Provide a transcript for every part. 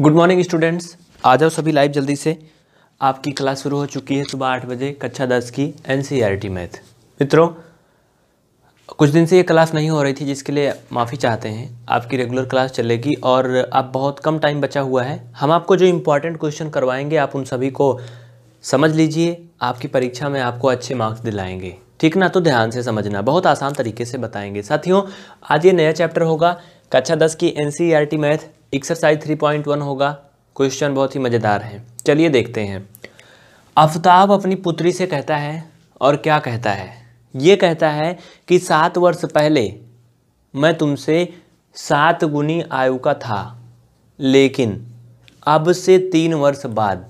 good morning students आ जाओ सभी live जल्दी से आपकी क्लास शुरू हो चुकी है सुबह आठ बजे कक्षा दस की एन मैथ e मित्रों कुछ दिन से ये क्लास नहीं हो रही थी जिसके लिए माफ़ी चाहते हैं आपकी रेगुलर क्लास चलेगी और आप बहुत कम टाइम बचा हुआ है हम आपको जो इम्पोर्टेंट क्वेश्चन करवाएंगे आप उन सभी को समझ लीजिए आपकी परीक्षा में आपको अच्छे मार्क्स दिलाएंगे ठीक ना तो ध्यान से समझना बहुत आसान तरीके से बताएंगे साथियों आज ये नया चैप्टर होगा कक्षा दस की एन math exercise three point one होगा क्वेश्चन बहुत ही मज़ेदार है चलिए देखते हैं आफ्ताब अपनी पुत्री से कहता है और क्या कहता है ये कहता है कि सात वर्ष पहले मैं तुमसे सात गुनी आयु का था लेकिन अब से तीन वर्ष बाद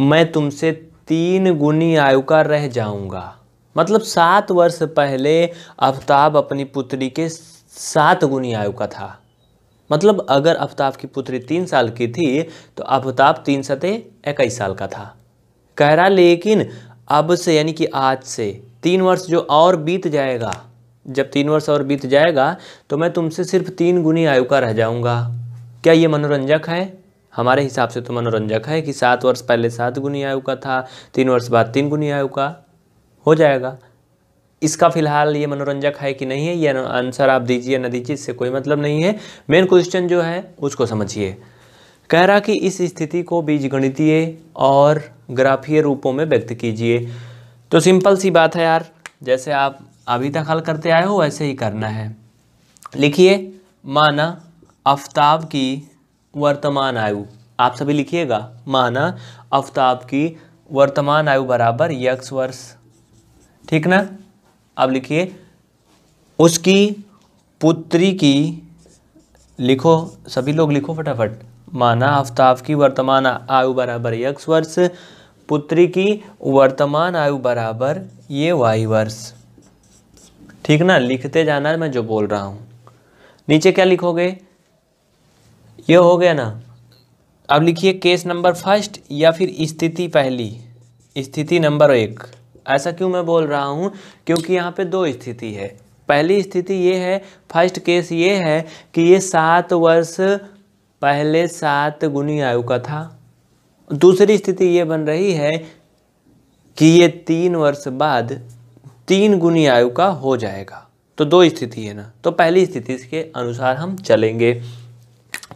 मैं तुमसे तीन गुनी आयु का रह जाऊंगा मतलब सात वर्ष पहले आफ्ताब अपनी पुत्री के सात गुनी आयु का था मतलब अगर अफताब की पुत्री तीन साल की थी तो अफताब तीन सते इक्कीस साल का था कह रहा लेकिन अब से यानी कि आज से तीन वर्ष जो और बीत जाएगा जब तीन वर्ष और बीत जाएगा तो मैं तुमसे सिर्फ तीन गुनी आयु का रह जाऊंगा क्या ये मनोरंजक है हमारे हिसाब से तो मनोरंजक है कि सात वर्ष पहले सात गुनी आयु का था तीन वर्ष बाद तीन गुनी आयु का हो जाएगा इसका फिलहाल ये मनोरंजक है कि नहीं है ये आंसर आप दीजिए न दीजिए इससे कोई मतलब नहीं है मेन क्वेश्चन जो है उसको समझिए कह रहा कि इस स्थिति को बीजगणितीय और ग्राफीय रूपों में व्यक्त कीजिए तो सिंपल सी बात है यार जैसे आप अभी तक हल करते आए हो वैसे ही करना है लिखिए माना आफ्ताब की वर्तमान आयु आप सभी लिखिएगा माना आफ्ताब की वर्तमान आयु बराबर यक्स वर्ष ठीक ना अब लिखिए उसकी पुत्री की लिखो सभी लोग लिखो फटाफट माना आफ्ताब की वर्तमान आयु बराबर यक्स वर्ष पुत्री की वर्तमान आयु बराबर ये वाई वर्ष ठीक ना लिखते जाना मैं जो बोल रहा हूँ नीचे क्या लिखोगे ये हो गया ना अब लिखिए केस नंबर फर्स्ट या फिर स्थिति पहली स्थिति नंबर एक ऐसा क्यों मैं बोल रहा हूँ क्योंकि यहाँ पे दो स्थिति है पहली स्थिति ये है फर्स्ट केस ये है कि ये सात वर्ष पहले सात गुनी आयु का था दूसरी स्थिति ये बन रही है कि ये तीन वर्ष बाद तीन गुनी आयु का हो जाएगा तो दो स्थिति है ना तो पहली स्थिति के अनुसार हम चलेंगे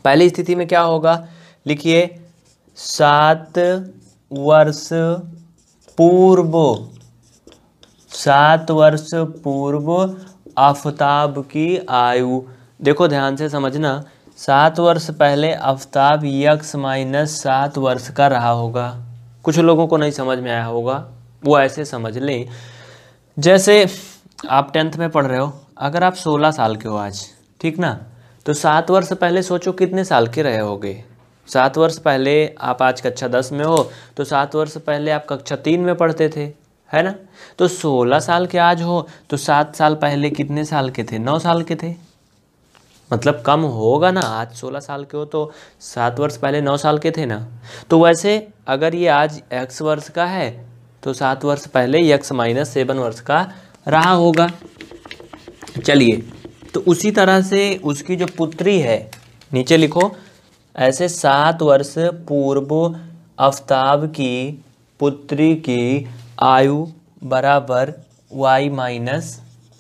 पहली स्थिति में क्या होगा लिखिए सात वर्ष पूर्व सात वर्ष पूर्व आफताब की आयु देखो ध्यान से समझना सात वर्ष पहले आफ्ताब यक्स माइनस सात वर्ष का रहा होगा कुछ लोगों को नहीं समझ में आया होगा वो ऐसे समझ लें जैसे आप टेंथ में पढ़ रहे हो अगर आप सोलह साल के हो आज ठीक ना तो सात वर्ष पहले सोचो कितने साल के रहे होगे सात वर्ष पहले आप आज कक्षा दस में हो तो सात वर्ष पहले आप कक्षा तीन में पढ़ते थे है ना तो सोलह साल के आज हो तो सात साल पहले कितने साल के थे नौ साल के थे मतलब कम होगा ना आज सोलह साल के हो तो सात वर्ष पहले नौ साल के थे ना तो वैसे अगर ये आज x वर्ष का है तो सात वर्ष पहले x माइनस सेवन वर्ष का रहा होगा चलिए तो उसी तरह से उसकी जो पुत्री है नीचे लिखो ऐसे सात वर्ष पूर्व अफताब की पुत्री की आयु बराबर वाई माइनस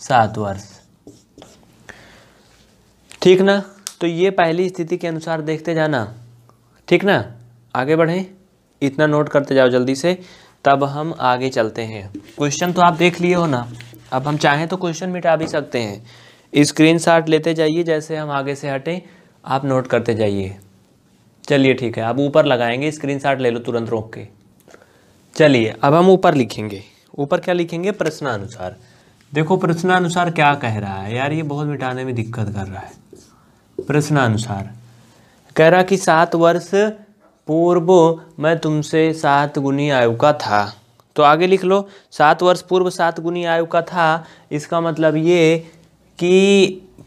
सात वर्ष ठीक ना तो ये पहली स्थिति के अनुसार देखते जाना ठीक ना आगे बढ़ें इतना नोट करते जाओ जल्दी से तब हम आगे चलते हैं क्वेश्चन तो आप देख लिए हो ना अब हम चाहें तो क्वेश्चन मिटा भी सकते हैं स्क्रीन शॉट लेते जाइए जैसे हम आगे से हटें आप नोट करते जाइए चलिए ठीक है आप ऊपर लगाएंगे स्क्रीन शॉट ले लो तुरंत रोक के चलिए अब हम ऊपर लिखेंगे ऊपर क्या लिखेंगे प्रश्नानुसार देखो प्रश्नानुसार क्या कह रहा है यार ये बहुत मिटाने में दिक्कत कर रहा है प्रश्नानुसार कह रहा कि सात वर्ष पूर्व मैं तुमसे सात गुनी आयु का था तो आगे लिख लो सात वर्ष पूर्व सात गुनी आयु का था इसका मतलब ये कि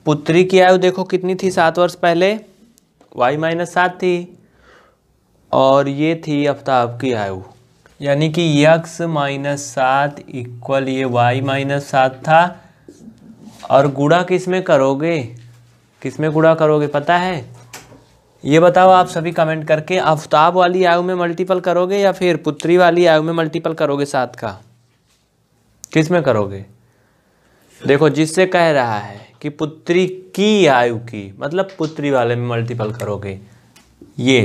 पुत्री की आयु देखो कितनी थी सात वर्ष पहले वाई माइनस सात थी और ये थी अफ्ताब की आयु यानी कि यक्स माइनस सात इक्वल ये वाई माइनस सात था और गुड़ा किस में करोगे किस में गुड़ा करोगे पता है ये बताओ आप सभी कमेंट करके आफ्ताब वाली आयु में मल्टीपल करोगे या फिर पुत्री वाली आयु में मल्टीपल करोगे सात का किस में करोगे देखो जिससे कह रहा है कि पुत्री की आयु की मतलब पुत्री वाले में मल्टीपल करोगे ये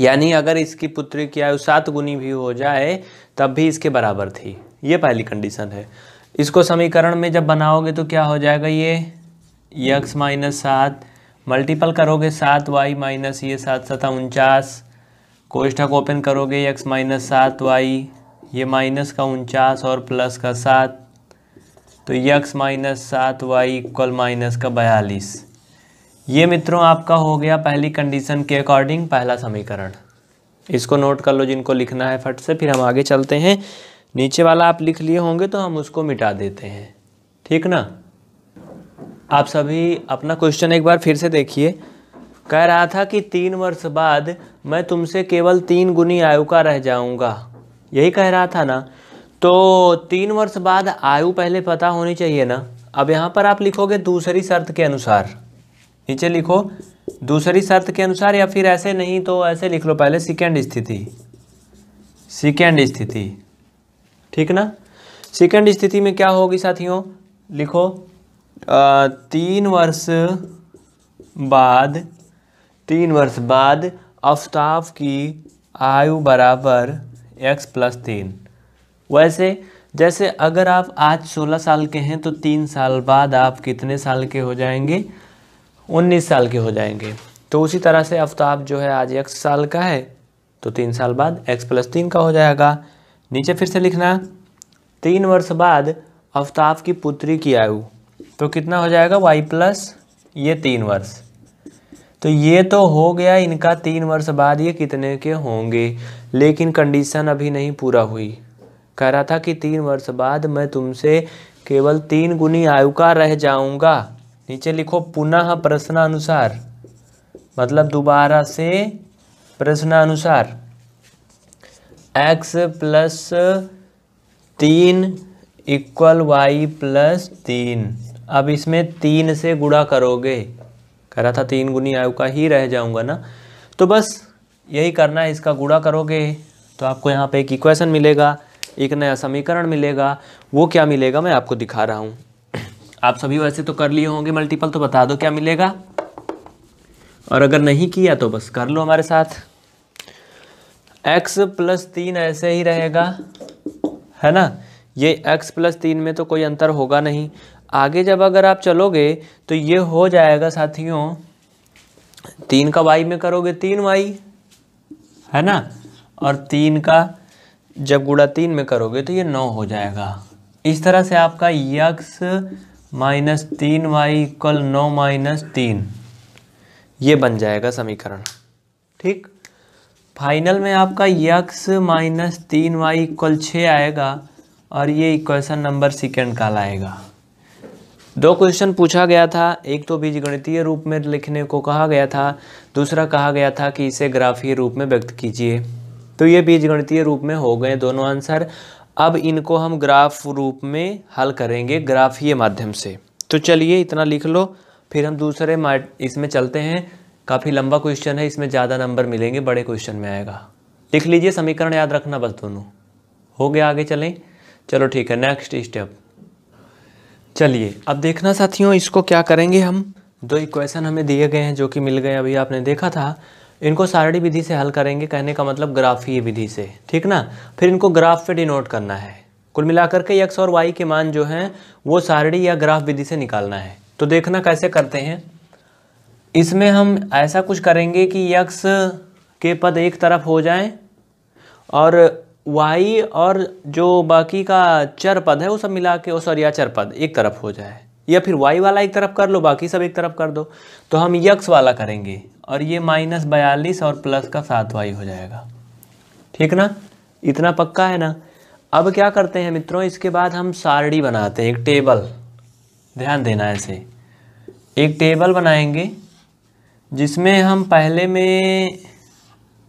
यानी अगर इसकी पुत्री की आयु सात गुनी भी हो जाए तब भी इसके बराबर थी ये पहली कंडीशन है इसको समीकरण में जब बनाओगे तो क्या हो जाएगा ये यक्स माइनस सात मल्टीपल करोगे सात वाई माइनस ये सात सतह उनचास कोष्ठक ओपन करोगे यक्स माइनस सात वाई ये माइनस का उनचास और प्लस का सात तो यक्स माइनस सात वाई इक्वल माइनस का बयालीस ये मित्रों आपका हो गया पहली कंडीशन के अकॉर्डिंग पहला समीकरण इसको नोट कर लो जिनको लिखना है फट से फिर हम आगे चलते हैं नीचे वाला आप लिख लिए होंगे तो हम उसको मिटा देते हैं ठीक ना आप सभी अपना क्वेश्चन एक बार फिर से देखिए कह रहा था कि तीन वर्ष बाद मैं तुमसे केवल तीन गुनी आयु का रह जाऊंगा यही कह रहा था ना तो तीन वर्ष बाद आयु पहले पता होनी चाहिए ना अब यहाँ पर आप लिखोगे दूसरी शर्त के अनुसार नीचे लिखो दूसरी शर्त के अनुसार या फिर ऐसे नहीं तो ऐसे लिख लो पहले सिकेंड स्थिति सिकेंड स्थिति ठीक ना सिकेंड स्थिति में क्या होगी साथियों लिखो आ, तीन वर्ष बाद तीन वर्ष बाद अफ्ताफ की आयु बराबर एक्स प्लस तीन वैसे जैसे अगर आप आज सोलह साल के हैं तो तीन साल बाद आप कितने साल के हो जाएंगे उन्नीस साल के हो जाएंगे तो उसी तरह से आफ्ताब जो है आज एक्स साल का है तो तीन साल बाद एक्स प्लस तीन का हो जाएगा नीचे फिर से लिखना तीन वर्ष बाद आफ्ताब की पुत्री की आयु तो कितना हो जाएगा वाई प्लस ये तीन वर्ष तो ये तो हो गया इनका तीन वर्ष बाद ये कितने के होंगे लेकिन कंडीशन अभी नहीं पूरा हुई कह रहा था कि तीन वर्ष बाद मैं तुमसे केवल तीन गुनी आयु का रह जाऊंगा नीचे लिखो पुनः प्रश्नानुसार मतलब दोबारा से प्रश्नानुसार एक्स प्लस तीन इक्वल वाई प्लस तीन अब इसमें तीन से गुड़ा करोगे कह रहा था तीन गुनी आयु का ही रह जाऊंगा ना तो बस यही करना है इसका गुड़ा करोगे तो आपको यहाँ पे एक इक्वेशन मिलेगा एक नया समीकरण मिलेगा वो क्या मिलेगा मैं आपको दिखा रहा हूँ आप सभी वैसे तो कर लिए होंगे मल्टीपल तो बता दो क्या मिलेगा और अगर नहीं किया तो बस कर लो हमारे साथ x प्लस तीन ऐसे ही रहेगा है ना ये x प्लस तीन में तो कोई अंतर होगा नहीं आगे जब अगर आप चलोगे तो ये हो जाएगा साथियों तीन का y में करोगे तीन y है ना और तीन का जब गुड़ा तीन में करोगे तो ये नौ हो जाएगा इस तरह से आपका यक्स माइनस तीन वाई इक्वल नौ माइनस तीन ये बन जाएगा समीकरण ठीक फाइनल में आपका यक्स माइनस तीन वाई इक्वल छः आएगा और ये इक्वेशन नंबर सेकेंड का लाएगा दो क्वेश्चन पूछा गया था एक तो बीज गणितीय रूप में लिखने को कहा गया था दूसरा कहा गया था कि इसे ग्राफीय रूप में व्यक्त कीजिए तो ये बीज गणितीय रूप में हो गए दोनों आंसर अब इनको हम ग्राफ रूप में हल करेंगे ग्राफीय माध्यम से तो चलिए इतना लिख लो फिर हम दूसरे इसमें चलते हैं काफ़ी लंबा क्वेश्चन है इसमें ज़्यादा नंबर मिलेंगे बड़े क्वेश्चन में आएगा लिख लीजिए समीकरण याद रखना बस दोनों हो गया आगे चलें चलो ठीक है नेक्स्ट स्टेप चलिए अब देखना साथियों इसको क्या करेंगे हम दो इक्वेशन हमें दिए गए हैं जो कि मिल गए अभी आपने देखा था इनको सारणी विधि से हल करेंगे कहने का मतलब ग्राफीय विधि से ठीक ना फिर इनको ग्राफ पे डिनोट करना है कुल मिलाकर के यक्स और वाई के मान जो हैं वो सारणी या ग्राफ विधि से निकालना है तो देखना कैसे करते हैं इसमें हम ऐसा कुछ करेंगे कि यक्स के पद एक तरफ हो जाएं और वाई और जो बाकी का चर पद है वो सब मिला के वो सॉरी या चर पद एक तरफ हो जाए या फिर वाई वाला एक तरफ कर लो बाकी सब एक तरफ कर दो तो हम यक्स वाला करेंगे और ये माइनस बयालीस और प्लस का सात वाई हो जाएगा ठीक ना इतना पक्का है ना अब क्या करते हैं मित्रों इसके बाद हम सारणी बनाते हैं एक टेबल ध्यान देना ऐसे एक टेबल बनाएंगे जिसमें हम पहले में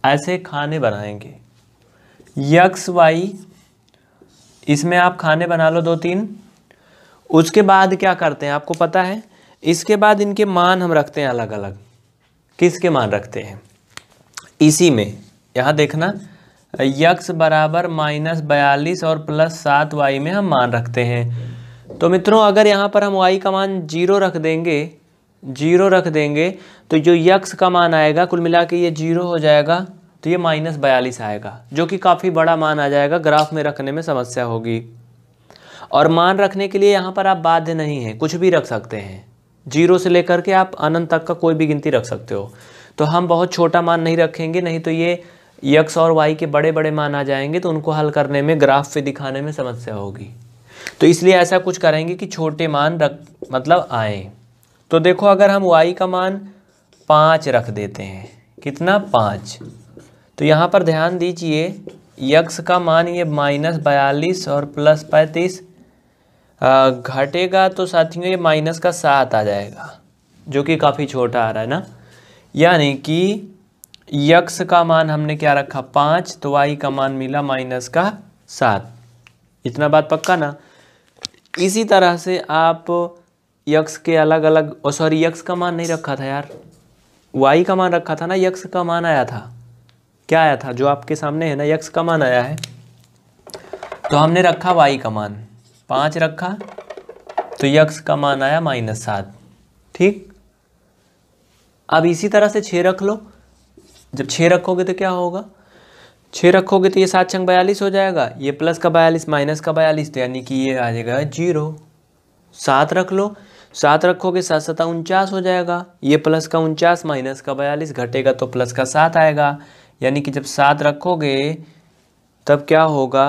ऐसे खाने बनाएंगे यक्स वाई इसमें आप खाने बना लो दो तीन उसके बाद क्या करते हैं आपको पता है इसके बाद इनके मान हम रखते हैं अलग अलग किसके मान रखते हैं इसी में यहाँ देखना यक्स बराबर माइनस बयालीस और प्लस सात वाई में हम मान रखते हैं तो मित्रों अगर यहाँ पर हम वाई का मान जीरो रख देंगे जीरो रख देंगे तो जो यक्स का मान आएगा कुल मिला के ये जीरो हो जाएगा तो ये माइनस बयालीस आएगा जो कि काफ़ी बड़ा मान आ जाएगा ग्राफ में रखने में समस्या होगी और मान रखने के लिए यहाँ पर आप बाध्य नहीं हैं कुछ भी रख सकते हैं जीरो से लेकर के आप अनंत तक का कोई भी गिनती रख सकते हो तो हम बहुत छोटा मान नहीं रखेंगे नहीं तो ये यक्स और वाई के बड़े बड़े मान आ जाएंगे तो उनको हल करने में ग्राफ पे दिखाने में समस्या होगी तो इसलिए ऐसा कुछ करेंगे कि छोटे मान रख मतलब आए तो देखो अगर हम वाई का मान पाँच रख देते हैं कितना पाँच तो यहाँ पर ध्यान दीजिए यक्स का मान ये माइनस बयालीस और प्लस पैंतीस घटेगा तो साथियों ये माइनस का सात आ जाएगा जो कि काफ़ी छोटा आ रहा है ना यानी कि यक्स का मान हमने क्या रखा पाँच तो वाई का मान मिला माइनस का सात इतना बात पक्का ना इसी तरह से आप यक्स के अलग अलग सॉरी यक्स का मान नहीं रखा था यार वाई का मान रखा था ना यक्स का मान आया था क्या आया था जो आपके सामने है ना यक्स का मान आया है तो हमने रखा वाई का मान पाँच रखा तो यक्स का मान आया माइनस सात ठीक अब इसी तरह से छः रख लो जब छः रखोगे तो क्या होगा छः रखोगे तो ये सात छंग बयालीस हो जाएगा ये प्लस का बयालीस माइनस का बयालीस तो यानी कि ये आ जाएगा जीरो सात रख लो सात रखोगे सात सता उनचास हो जाएगा ये प्लस का उनचास माइनस का बयालीस घटेगा तो प्लस का सात आएगा यानी कि जब सात रखोगे तब क्या होगा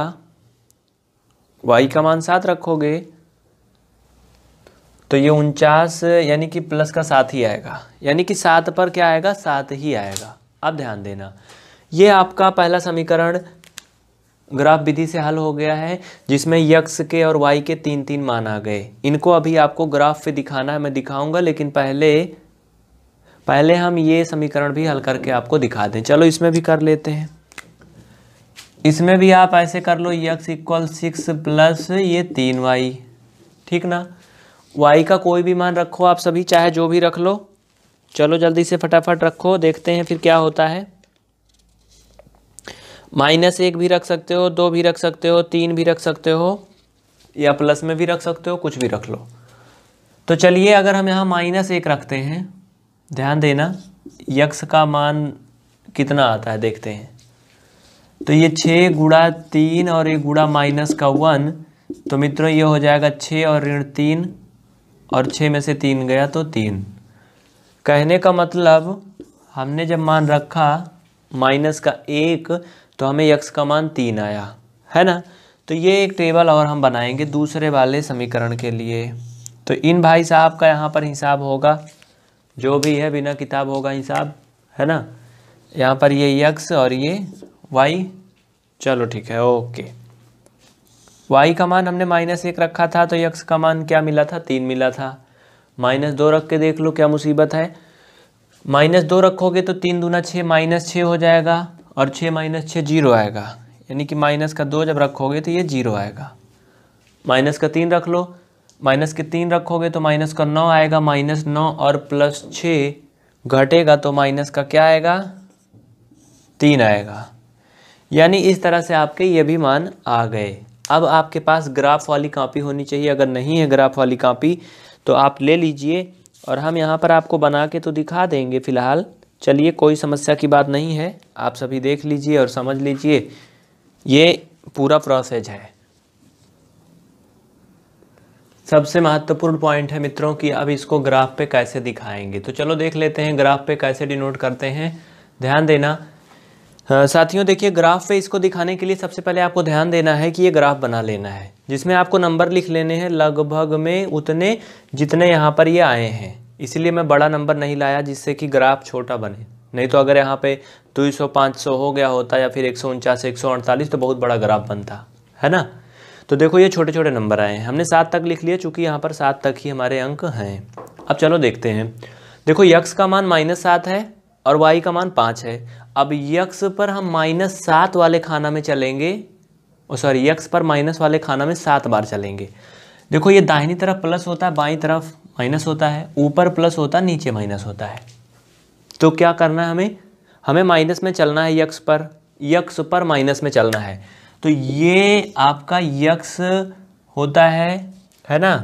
वाई का मान सात रखोगे तो ये उनचास यानी कि प्लस का सात ही आएगा यानी कि सात पर क्या आएगा सात ही आएगा अब ध्यान देना ये आपका पहला समीकरण ग्राफ विधि से हल हो गया है जिसमें यक्स के और वाई के तीन तीन मान आ गए इनको अभी आपको ग्राफ पे दिखाना है मैं दिखाऊंगा लेकिन पहले पहले हम ये समीकरण भी हल करके आपको दिखा दें चलो इसमें भी कर लेते हैं इसमें भी आप ऐसे कर लो यक्स इक्वल सिक्स प्लस ये तीन वाई ठीक ना वाई का कोई भी मान रखो आप सभी चाहे जो भी रख लो चलो जल्दी से फटाफट रखो देखते हैं फिर क्या होता है माइनस एक भी रख सकते हो दो भी रख सकते हो तीन भी रख सकते हो या प्लस में भी रख सकते हो कुछ भी रख लो तो चलिए अगर हम यहाँ माइनस एक रखते हैं ध्यान देना यक्स का मान कितना आता है देखते हैं तो ये छः गुड़ा तीन और एक गुड़ा माइनस का वन तो मित्रों ये हो जाएगा छः और ऋण तीन और छः में से तीन गया तो तीन कहने का मतलब हमने जब मान रखा माइनस का एक तो हमें यक्स का मान तीन आया है ना तो ये एक टेबल और हम बनाएंगे दूसरे वाले समीकरण के लिए तो इन भाई साहब का यहाँ पर हिसाब होगा जो भी है बिना किताब होगा हिसाब है ना यहाँ पर ये यक्स और ये वाई चलो ठीक है ओके वाई का मान हमने माइनस एक रखा था तो यक्स का मान क्या मिला था तीन मिला था माइनस दो रख के देख लो क्या मुसीबत है माइनस दो रखोगे तो तीन दूना छः माइनस छः हो जाएगा और छः माइनस छः जीरो आएगा यानी कि माइनस का दो जब रखोगे तो ये जीरो आएगा माइनस का तीन रख लो माइनस के तीन रखोगे तो माइनस का नौ आएगा माइनस नौ और प्लस छः घटेगा तो माइनस का क्या आएगा तीन आएगा यानी इस तरह से आपके ये भी मान आ गए अब आपके पास ग्राफ वाली कॉपी होनी चाहिए अगर नहीं है ग्राफ वाली कॉपी तो आप ले लीजिए और हम यहाँ पर आपको बना के तो दिखा देंगे फ़िलहाल चलिए कोई समस्या की बात नहीं है आप सभी देख लीजिए और समझ लीजिए ये पूरा प्रोसेस है सबसे महत्वपूर्ण पॉइंट है मित्रों कि अब इसको ग्राफ पे कैसे दिखाएंगे तो चलो देख लेते हैं ग्राफ पे कैसे डिनोट करते हैं ध्यान देना साथियों देखिए ग्राफ पे इसको दिखाने के लिए सबसे पहले आपको ध्यान देना है कि ये ग्राफ बना लेना है जिसमें आपको नंबर लिख लेने हैं लगभग में उतने जितने यहाँ पर ये आए हैं इसीलिए मैं बड़ा नंबर नहीं लाया जिससे कि ग्राफ छोटा बने नहीं तो अगर यहाँ पे 200 500 हो गया होता या फिर एक सौ तो बहुत बड़ा ग्राफ बनता है ना तो देखो ये छोटे छोटे नंबर आए हैं हमने सात तक लिख लिया चूँकि यहाँ पर सात तक ही हमारे अंक हैं अब चलो देखते हैं देखो यक्स का मान माइनस सात है और वाई का मान पाँच है अब यक्स पर हम माइनस सात वाले खाना में चलेंगे सॉरी यक्स पर माइनस वाले खाना में सात बार चलेंगे देखो ये दाहिनी तरफ प्लस होता है बाई तरफ माइनस होता है ऊपर प्लस होता है नीचे माइनस होता है तो क्या करना है हमें हमें माइनस में चलना है यक्स पर यक्स पर माइनस में चलना है तो ये आपका यक्स होता है है ना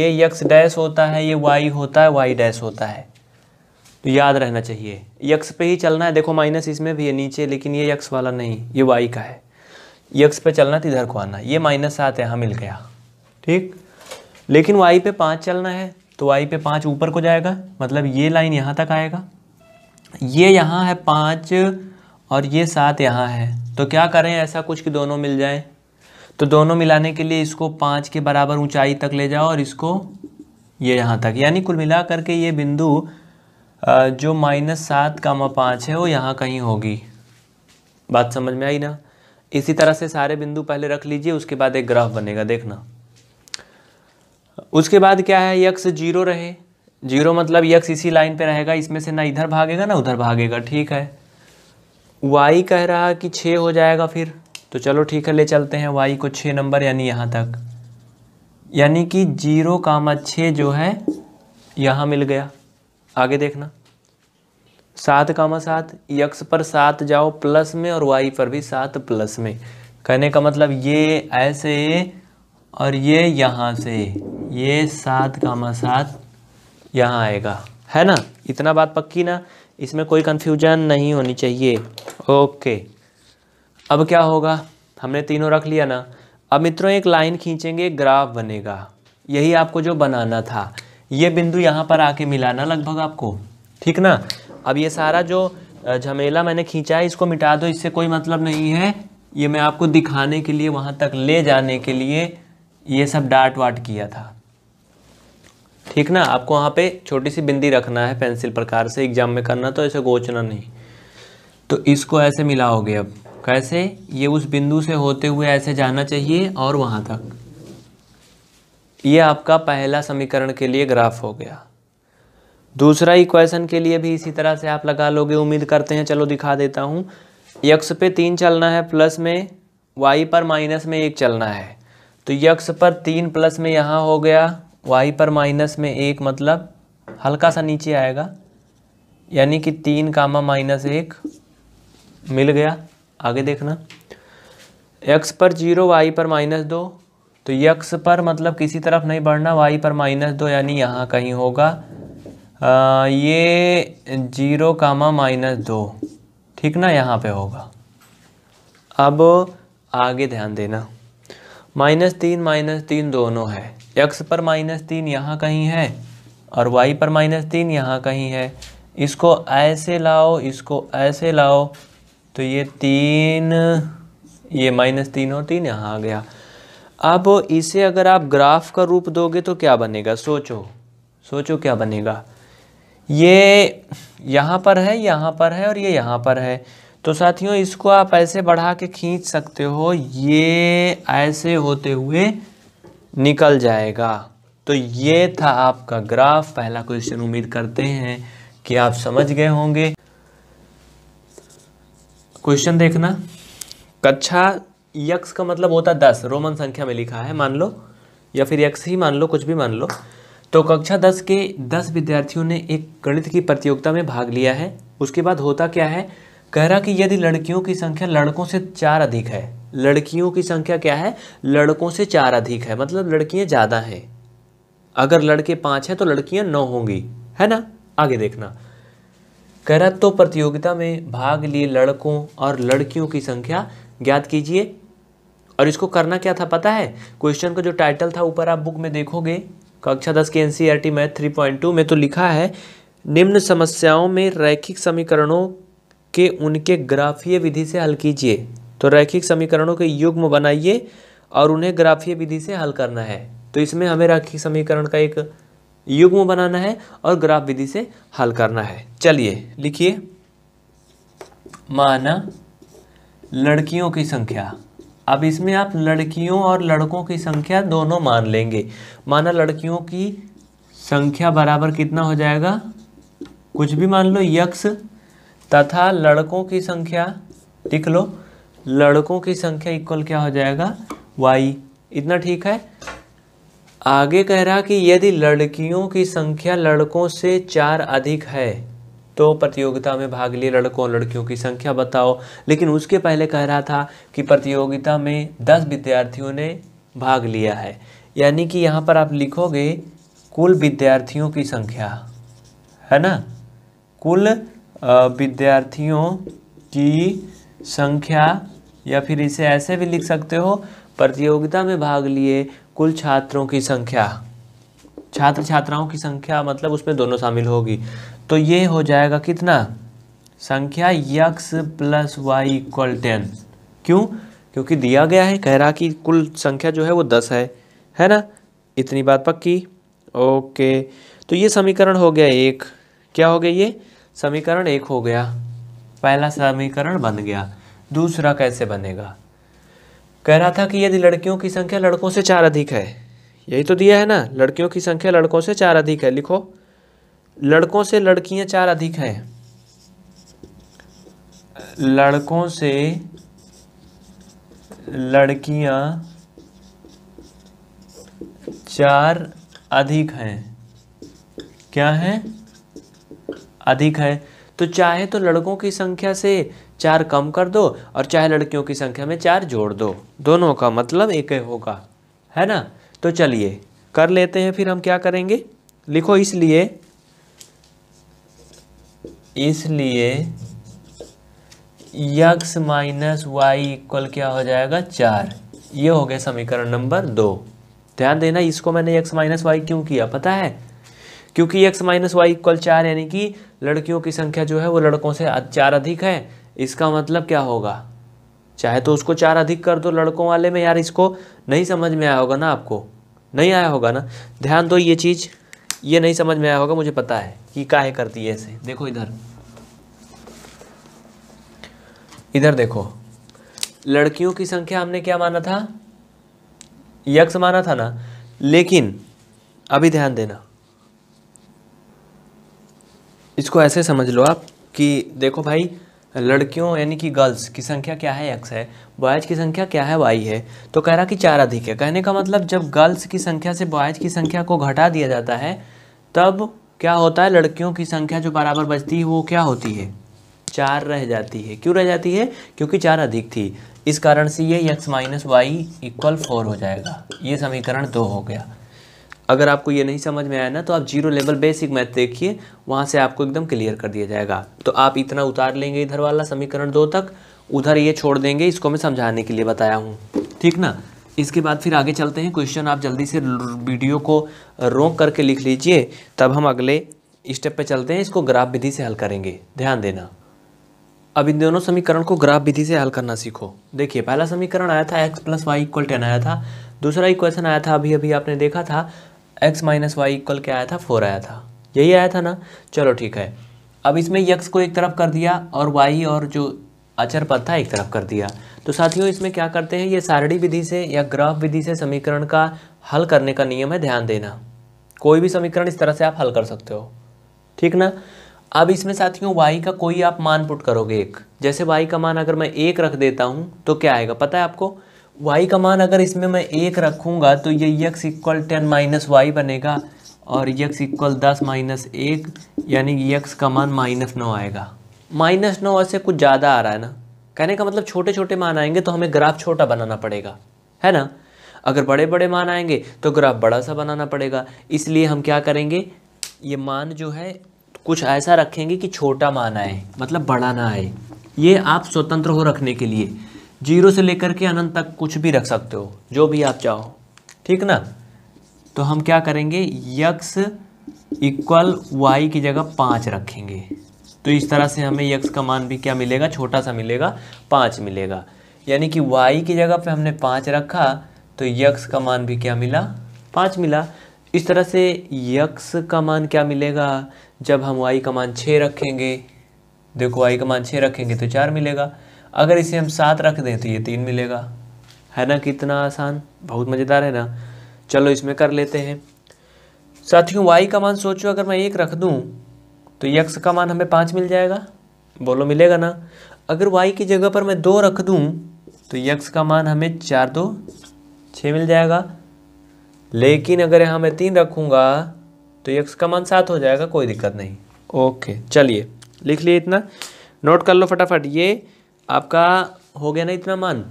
ये यक्स डैश होता है ये वाई होता है वाई डैश होता है तो याद रहना चाहिए यक्स पे ही चलना है देखो माइनस इसमें भी है नीचे लेकिन ये यक्स वाला नहीं ये वाई का है यक्स पे चलना तो इधर को आना ये माइनस सात यहाँ मिल गया ठीक लेकिन वाई पे पाँच चलना है तो वाई पे पाँच ऊपर को जाएगा मतलब ये लाइन यहाँ तक आएगा ये यहाँ है पाँच और ये सात यहाँ है तो क्या करें ऐसा कुछ कि दोनों मिल जाए तो दोनों मिलाने के लिए इसको पाँच के बराबर ऊंचाई तक ले जाओ और इसको ये यहाँ तक यानी कुल मिला करके ये बिंदु जो माइनस सात कामा पाँच है वो यहाँ कहीं होगी बात समझ में आई ना इसी तरह से सारे बिंदु पहले रख लीजिए उसके बाद एक ग्राफ बनेगा देखना उसके बाद क्या है यक्स जीरो रहे जीरो मतलब यक्स इसी लाइन पे रहेगा इसमें से ना इधर भागेगा ना उधर भागेगा ठीक है वाई कह रहा कि छः हो जाएगा फिर तो चलो ठीक है ले चलते हैं वाई को छः नंबर यानी यहाँ तक यानी कि जीरो कामा छः जो है यहाँ मिल गया आगे देखना सात कामा सात यक्स पर सात जाओ प्लस में और वाई पर भी सात प्लस में कहने का मतलब ये ऐसे और ये यहाँ से ये सात कामा सात यहाँ आएगा है ना इतना बात पक्की ना इसमें कोई कंफ्यूजन नहीं होनी चाहिए ओके अब क्या होगा हमने तीनों रख लिया ना अब मित्रों एक लाइन खींचेंगे ग्राफ बनेगा यही आपको जो बनाना था ये बिंदु यहाँ पर आके मिला ना लगभग आपको ठीक ना अब ये सारा जो झमेला मैंने खींचा है इसको मिटा दो इससे कोई मतलब नहीं है ये मैं आपको दिखाने के लिए वहाँ तक ले जाने के लिए ये सब डाट वाट किया था ठीक ना आपको वहाँ पे छोटी सी बिंदी रखना है पेंसिल प्रकार से एग्जाम में करना तो ऐसे गोचना नहीं तो इसको ऐसे मिलाओगे अब कैसे ये उस बिंदु से होते हुए ऐसे जाना चाहिए और वहाँ तक ये आपका पहला समीकरण के लिए ग्राफ हो गया दूसरा इक्वेशन के लिए भी इसी तरह से आप लगा लोगे उम्मीद करते हैं चलो दिखा देता हूँ यक्स पे तीन चलना है प्लस में वाई पर माइनस में एक चलना है तो यक्स पर तीन प्लस में यहाँ हो गया वाई पर माइनस में एक मतलब हल्का सा नीचे आएगा यानी कि तीन कामा माइनस एक मिल गया आगे देखना एक्स पर जीरो वाई पर माइनस दो तो यक्स पर मतलब किसी तरफ नहीं बढ़ना वाई पर माइनस दो यानी यहाँ कहीं होगा आ, ये जीरो कामा माइनस दो ठीक ना यहाँ पे होगा अब आगे ध्यान देना माइनस तीन माइनस तीन दोनों है यक्स पर माइनस तीन यहाँ कहीं है और वाई पर माइनस तीन यहाँ कहीं है इसको ऐसे लाओ इसको ऐसे लाओ तो ये तीन ये माइनस तीन और तीन यहाँ आ गया अब इसे अगर आप ग्राफ का रूप दोगे तो क्या बनेगा सोचो सोचो क्या बनेगा ये यहाँ पर है यहाँ पर है और ये यहाँ पर है तो साथियों इसको आप ऐसे बढ़ा के खींच सकते हो ये ऐसे होते हुए निकल जाएगा तो ये था आपका ग्राफ पहला क्वेश्चन उम्मीद करते हैं कि आप समझ गए होंगे क्वेश्चन देखना कक्षा यक्स का मतलब होता है दस रोमन संख्या में लिखा है मान लो या फिर यक्स ही मान लो कुछ भी मान लो तो कक्षा दस के दस विद्यार्थियों ने एक गणित की प्रतियोगिता में भाग लिया है उसके बाद होता क्या है कह रहा कि यदि लड़कियों की संख्या लड़कों से चार अधिक है लड़कियों की संख्या क्या है लड़कों से चार अधिक है मतलब लड़कियां ज़्यादा हैं अगर लड़के पांच हैं तो लड़कियां नौ होंगी है ना आगे देखना कह रहा तो प्रतियोगिता में भाग लिए लड़कों और लड़कियों की संख्या ज्ञात कीजिए और इसको करना क्या था पता है क्वेश्चन का जो टाइटल था ऊपर आप बुक में देखोगे कक्षा दस के एन मैथ थ्री पॉइंट टू में तो लिखा है निम्न समस्याओं में रैखिक समीकरणों के उनके ग्राफीय विधि से हल कीजिए तो रैखिक समीकरणों के युग्म बनाइए और उन्हें ग्राफीय विधि से हल करना है तो इसमें हमें रैखिक समीकरण का एक युग्म बनाना है और ग्राफ विधि से हल करना है चलिए लिखिए माना लड़कियों की संख्या अब इसमें आप लड़कियों और लड़कों की संख्या दोनों मान लेंगे माना लड़कियों की संख्या बराबर कितना हो जाएगा कुछ भी मान लो यक्स तथा लड़कों की संख्या लिख लो लड़कों की संख्या इक्वल क्या हो जाएगा वाई इतना ठीक है आगे कह रहा कि यदि लड़कियों की संख्या लड़कों से चार अधिक है तो प्रतियोगिता में भाग लिए लड़कों और लड़कियों की संख्या बताओ लेकिन उसके पहले कह रहा था कि प्रतियोगिता में दस विद्यार्थियों ने भाग लिया है यानी कि यहाँ पर आप लिखोगे कुल विद्यार्थियों की संख्या है ना कुल विद्यार्थियों की संख्या या फिर इसे ऐसे भी लिख सकते हो प्रतियोगिता में भाग लिए कुल छात्रों की संख्या छात्र छात्राओं की संख्या मतलब उसमें दोनों शामिल होगी तो ये हो जाएगा कितना संख्या x plus y equal ten क्यों क्योंकि दिया गया है कह रहा कि कुल संख्या जो है वो दस है है ना इतनी बात पक्की ओके तो ये समीकरण हो गया एक क्या हो गया ये समीकरण एक हो गया पहला समीकरण बन गया दूसरा कैसे बनेगा कह रहा था कि यदि लड़कियों की संख्या लड़कों से चार अधिक है यही तो दिया है ना लड़कियों की संख्या लड़कों से चार अधिक है लिखो लड़कों से लड़कियां चार अधिक है लड़कों से लड़कियां चार अधिक हैं क्या है अधिक है तो चाहे तो लड़कों की संख्या से चार कम कर दो और चाहे लड़कियों की संख्या में चार जोड़ दो दोनों का मतलब एक ही होगा है ना तो चलिए कर लेते हैं फिर हम क्या करेंगे लिखो इसलिए इसलिए यक्स माइनस वाई इक्वल क्या हो जाएगा चार ये हो गया समीकरण नंबर दो ध्यान देना इसको मैंने यक्स माइनस वाई क्यों किया पता है क्योंकि यक्स माइनस वाई इक्वल चार यानी कि लड़कियों की संख्या जो है वो लड़कों से चार अधिक है इसका मतलब क्या होगा चाहे तो उसको चार अधिक कर दो लड़कों वाले में यार इसको नहीं समझ में आया होगा ना आपको नहीं आया होगा ना ध्यान दो ये चीज़ ये नहीं समझ में आया होगा मुझे पता है कि काहे करती है ऐसे देखो इधर इधर देखो लड़कियों की संख्या हमने क्या माना था यक्ष माना था ना लेकिन अभी ध्यान देना इसको ऐसे समझ लो आप कि देखो भाई लड़कियों यानी कि गर्ल्स की संख्या क्या है एक्स है बॉयज की संख्या क्या है वाई है तो कह रहा कि चार अधिक है कहने का मतलब जब गर्ल्स की संख्या से बॉयज की संख्या को घटा दिया जाता है तब क्या होता है लड़कियों की संख्या जो बराबर बचती है वो क्या होती है चार रह जाती है क्यों रह जाती है क्योंकि चार अधिक थी इस कारण से ये x minus y equal four हो जाएगा ये समीकरण दो हो गया अगर आपको ये नहीं समझ में आया ना तो आप जीरो लेवल बेसिक मैथ देखिए वहाँ से आपको एकदम क्लियर कर दिया जाएगा तो आप इतना उतार लेंगे इधर वाला समीकरण दो तक उधर ये छोड़ देंगे इसको मैं समझाने के लिए बताया हूँ ठीक ना इसके बाद फिर आगे चलते हैं क्वेश्चन आप जल्दी से वीडियो को रोक करके लिख लीजिए तब हम अगले स्टेप पर चलते हैं इसको ग्राफ विधि से हल करेंगे ध्यान देना अब इन दोनों समीकरण को ग्राफ विधि से हल करना सीखो देखिए पहला समीकरण आया था x plus y equal ten आया था दूसरा इक्वेशन आया था अभी अभी आपने देखा था एक्स माइनस वाई इक्वल क्या आया था फोर आया था यही आया था ना चलो ठीक है अब इसमें यक्स को एक तरफ कर दिया और वाई और जो अचर पद था एक तरफ कर दिया तो साथियों इसमें क्या करते हैं ये सारणी विधि से या ग्राफ विधि से समीकरण का हल करने का नियम है ध्यान देना कोई भी समीकरण इस तरह से आप हल कर सकते हो ठीक ना अब इसमें साथियों y का कोई आप मान पुट करोगे एक जैसे y का मान अगर मैं एक रख देता हूँ तो क्या आएगा पता है आपको वाई का मान अगर इसमें मैं एक रखूँगा तो ये x equal ten minus y बनेगा और यक्स इक्वल दस माइनस एक यानी यक्स का मान माइनस नौ आएगा माइनस नौ ऐसे कुछ ज़्यादा आ रहा है ना कहने का मतलब छोटे छोटे मान आएंगे तो हमें ग्राफ छोटा बनाना पड़ेगा है ना अगर बड़े बड़े मान आएंगे तो ग्राफ बड़ा सा बनाना पड़ेगा इसलिए हम क्या करेंगे ये मान जो है कुछ ऐसा रखेंगे कि छोटा मान आए मतलब बड़ा ना आए ये आप स्वतंत्र हो रखने के लिए जीरो से लेकर के अनंत तक कुछ भी रख सकते हो जो भी आप चाहो ठीक ना तो हम क्या करेंगे यक्स इक्वल वाई की जगह पाँच रखेंगे तो इस तरह से हमें यक्स का मान भी क्या मिलेगा छोटा सा मिलेगा पाँच मिलेगा यानी कि वाई की जगह पे हमने पाँच रखा तो यक्स का मान भी क्या मिला पाँच मिला इस तरह से यक्स का मान क्या मिलेगा जब हम वाई का मान छः रखेंगे देखो वाई का मान छः रखेंगे तो चार मिलेगा अगर इसे हम सात रख दें तो ये तीन मिलेगा है ना कितना आसान बहुत मज़ेदार है ना चलो इसमें कर लेते हैं साथियों वाई का मान सोचो अगर मैं एक रख दूँ तो यक्स का मान हमें पाँच मिल जाएगा बोलो मिलेगा ना अगर वाई की जगह पर मैं दो रख दूँ तो यक्स का मान हमें चार दो छः मिल जाएगा लेकिन अगर यहाँ मैं तीन रखूँगा तो यक्स का मान सात हो जाएगा कोई दिक्कत नहीं ओके चलिए लिख लिए इतना नोट कर लो फटाफट ये आपका हो गया ना इतना मान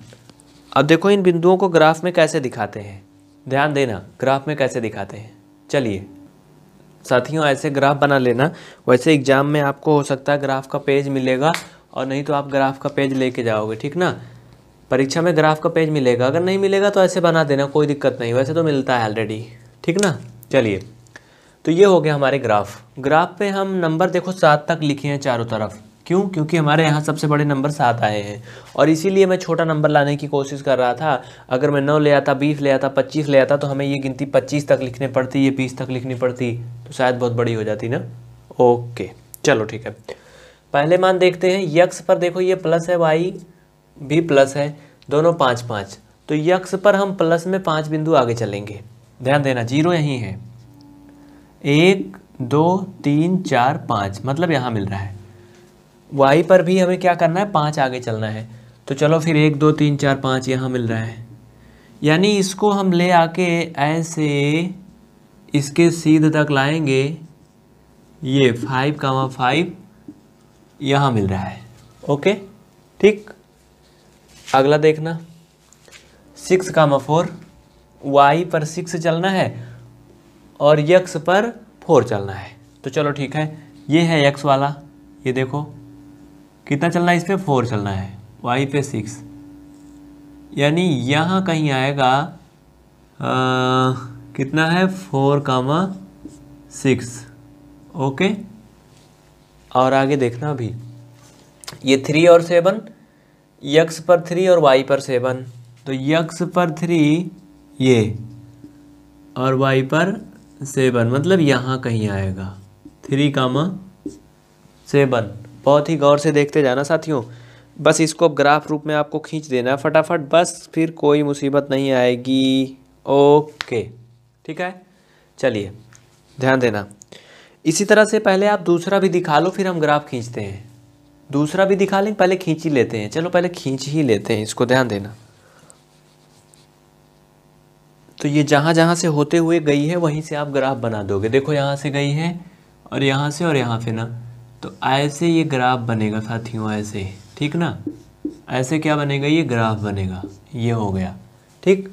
अब देखो इन बिंदुओं को ग्राफ में कैसे दिखाते हैं ध्यान देना ग्राफ में कैसे दिखाते हैं चलिए साथियों ऐसे ग्राफ बना लेना वैसे एग्ज़ाम में आपको हो सकता है ग्राफ का पेज मिलेगा और नहीं तो आप ग्राफ का पेज लेके जाओगे ठीक ना परीक्षा में ग्राफ का पेज मिलेगा अगर नहीं मिलेगा तो ऐसे बना देना कोई दिक्कत नहीं वैसे तो मिलता है ऑलरेडी ठीक ना चलिए तो ये हो गया हमारे ग्राफ ग्राफ पे हम नंबर देखो सात तक लिखे हैं चारों तरफ क्यों क्योंकि हमारे यहाँ सबसे बड़े नंबर सात आए हैं और इसीलिए मैं छोटा नंबर लाने की कोशिश कर रहा था अगर मैं नौ ले आता बीस ले आता पच्चीस ले आता तो हमें ये गिनती पच्चीस तक लिखने पड़ती ये बीस तक लिखनी पड़ती तो शायद बहुत बड़ी हो जाती ना ओके चलो ठीक है पहले मान देखते हैं यक्स पर देखो ये प्लस है वाई भी प्लस है दोनों पाँच पाँच तो यक्स पर हम प्लस में पाँच बिंदु आगे चलेंगे ध्यान देना जीरो यहीं है एक दो तीन चार पाँच मतलब यहाँ मिल रहा है वाई पर भी हमें क्या करना है पाँच आगे चलना है तो चलो फिर एक दो तीन चार पाँच यहाँ मिल रहा है यानी इसको हम ले आके ऐसे इसके सीध तक लाएंगे ये फाइव कामा फाइव यहाँ मिल रहा है ओके ठीक अगला देखना सिक्स कामा फोर वाई पर सिक्स चलना है और यक्स पर फोर चलना है तो चलो ठीक है ये है यक्स वाला ये देखो कितना चलना है इस पर फोर चलना है वाई पे सिक्स यानी यहाँ कहीं आएगा आ, कितना है फोर कामा सिक्स ओके और आगे देखना अभी ये थ्री और सेवन यक्स पर थ्री और वाई पर सेवन तो यक्स पर थ्री ये और वाई पर सेवन मतलब यहाँ कहीं आएगा थ्री कामा सेवन बहुत ही गौर से देखते जाना साथियों बस इसको ग्राफ रूप में आपको खींच देना है फटाफट बस फिर कोई मुसीबत नहीं आएगी ओके ठीक है चलिए ध्यान देना इसी तरह से पहले आप दूसरा भी दिखा लो फिर हम ग्राफ खींचते हैं दूसरा भी दिखा लें पहले खींच ही लेते हैं चलो पहले खींच ही लेते हैं इसको ध्यान देना तो ये जहाँ जहाँ से होते हुए गई है वहीं से आप ग्राफ बना दोगे देखो यहाँ से गई है और यहाँ से और यहाँ से ना तो ऐसे ये ग्राफ बनेगा साथियों ऐसे ठीक ना ऐसे क्या बनेगा ये ग्राफ बनेगा ये हो गया ठीक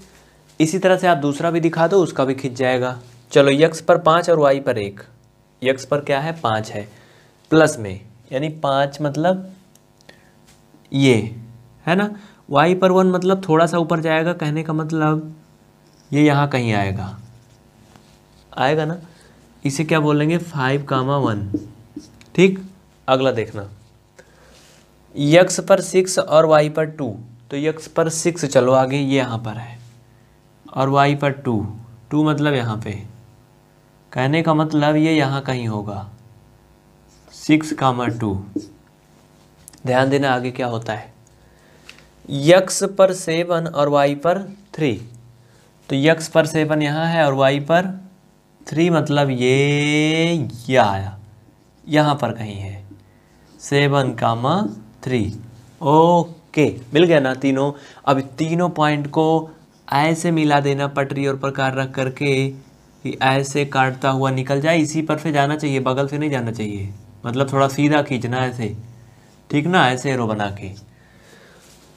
इसी तरह से आप दूसरा भी दिखा दो उसका भी खिंच जाएगा चलो यक्स पर पाँच और वाई पर एक यक्स पर क्या है पाँच है प्लस में यानी पाँच मतलब ये है ना वाई पर वन मतलब थोड़ा सा ऊपर जाएगा कहने का मतलब ये यहाँ कहीं आएगा आएगा ना इसे क्या बोलेंगे फाइव कामा वन ठीक अगला देखना यक्स पर सिक्स और वाई पर टू तो यक्स पर सिक्स चलो आगे ये यहाँ पर है और वाई पर टू टू मतलब यहाँ पे कहने का मतलब ये यहाँ कहीं होगा सिक्स कामर टू ध्यान देना आगे क्या होता है यक्स पर सेवन और वाई पर थ्री तो यक्स पर सेवन यहाँ है और वाई पर थ्री मतलब ये यह आया यहाँ पर कहीं है सेवन कामा थ्री ओके मिल गया ना तीनों अब तीनों पॉइंट को ऐसे मिला देना पटरी और प्रकार रख करके कि ऐसे काटता हुआ निकल जाए इसी पर से जाना चाहिए बगल से नहीं जाना चाहिए मतलब थोड़ा सीधा खींचना ऐसे ठीक ना ऐसे एरो बना के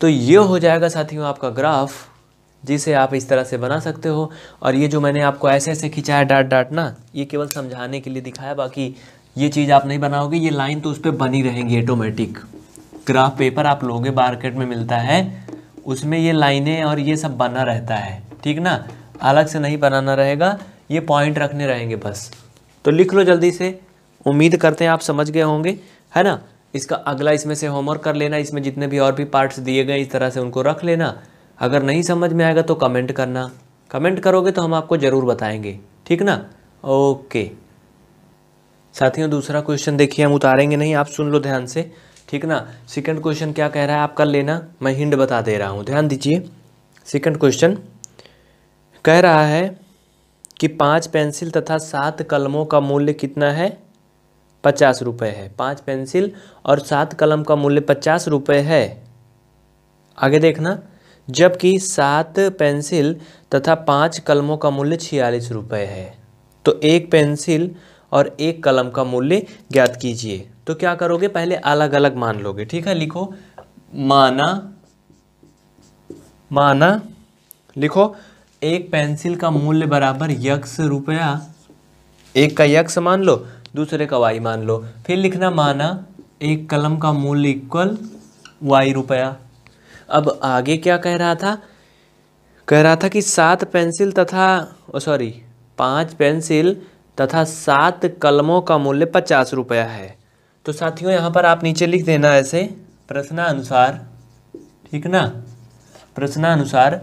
तो ये हो जाएगा साथियों आपका ग्राफ जिसे आप इस तरह से बना सकते हो और ये जो मैंने आपको ऐसे ऐसे खिंचाया डाट डाट ना ये केवल समझाने के लिए दिखाया बाकी ये चीज़ आप नहीं बनाओगे ये लाइन तो उस पर बनी रहेंगी ऑटोमेटिक ग्राफ पेपर आप लोगे मार्केट में मिलता है उसमें ये लाइनें और ये सब बना रहता है ठीक ना अलग से नहीं बनाना रहेगा ये पॉइंट रखने रहेंगे बस तो लिख लो जल्दी से उम्मीद करते हैं आप समझ गए होंगे है ना इसका अगला इसमें से होमवर्क कर लेना इसमें जितने भी और भी पार्ट्स दिए गए इस तरह से उनको रख लेना अगर नहीं समझ में आएगा तो कमेंट करना कमेंट करोगे तो हम आपको ज़रूर बताएंगे ठीक ना ओके साथियों दूसरा क्वेश्चन देखिए हम उतारेंगे नहीं आप सुन लो ध्यान से ठीक ना सेकंड क्वेश्चन क्या कह रहा है आपका लेना मैं हिंड बता दे रहा हूँ ध्यान दीजिए सेकंड क्वेश्चन कह रहा है कि पांच पेंसिल तथा सात कलमों का मूल्य कितना है पचास रुपये है पांच पेंसिल और सात कलम का मूल्य पचास रुपये है आगे देखना जबकि सात पेंसिल तथा पाँच कलमों का मूल्य छियालीस रुपये है तो एक पेंसिल और एक कलम का मूल्य ज्ञात कीजिए तो क्या करोगे पहले अलग अलग मान लोगे ठीक है लिखो माना माना लिखो एक पेंसिल का मूल्य बराबर यक्स रुपया एक का यक्स मान लो दूसरे का वाई मान लो फिर लिखना माना एक कलम का मूल्य इक्वल वाई रुपया अब आगे क्या कह रहा था कह रहा था कि सात पेंसिल तथा सॉरी पांच पेंसिल तथा सात कलमों का मूल्य पचास रुपया है तो साथियों यहाँ पर आप नीचे लिख देना ऐसे प्रश्नानुसार ठीक ना प्रश्नानुसार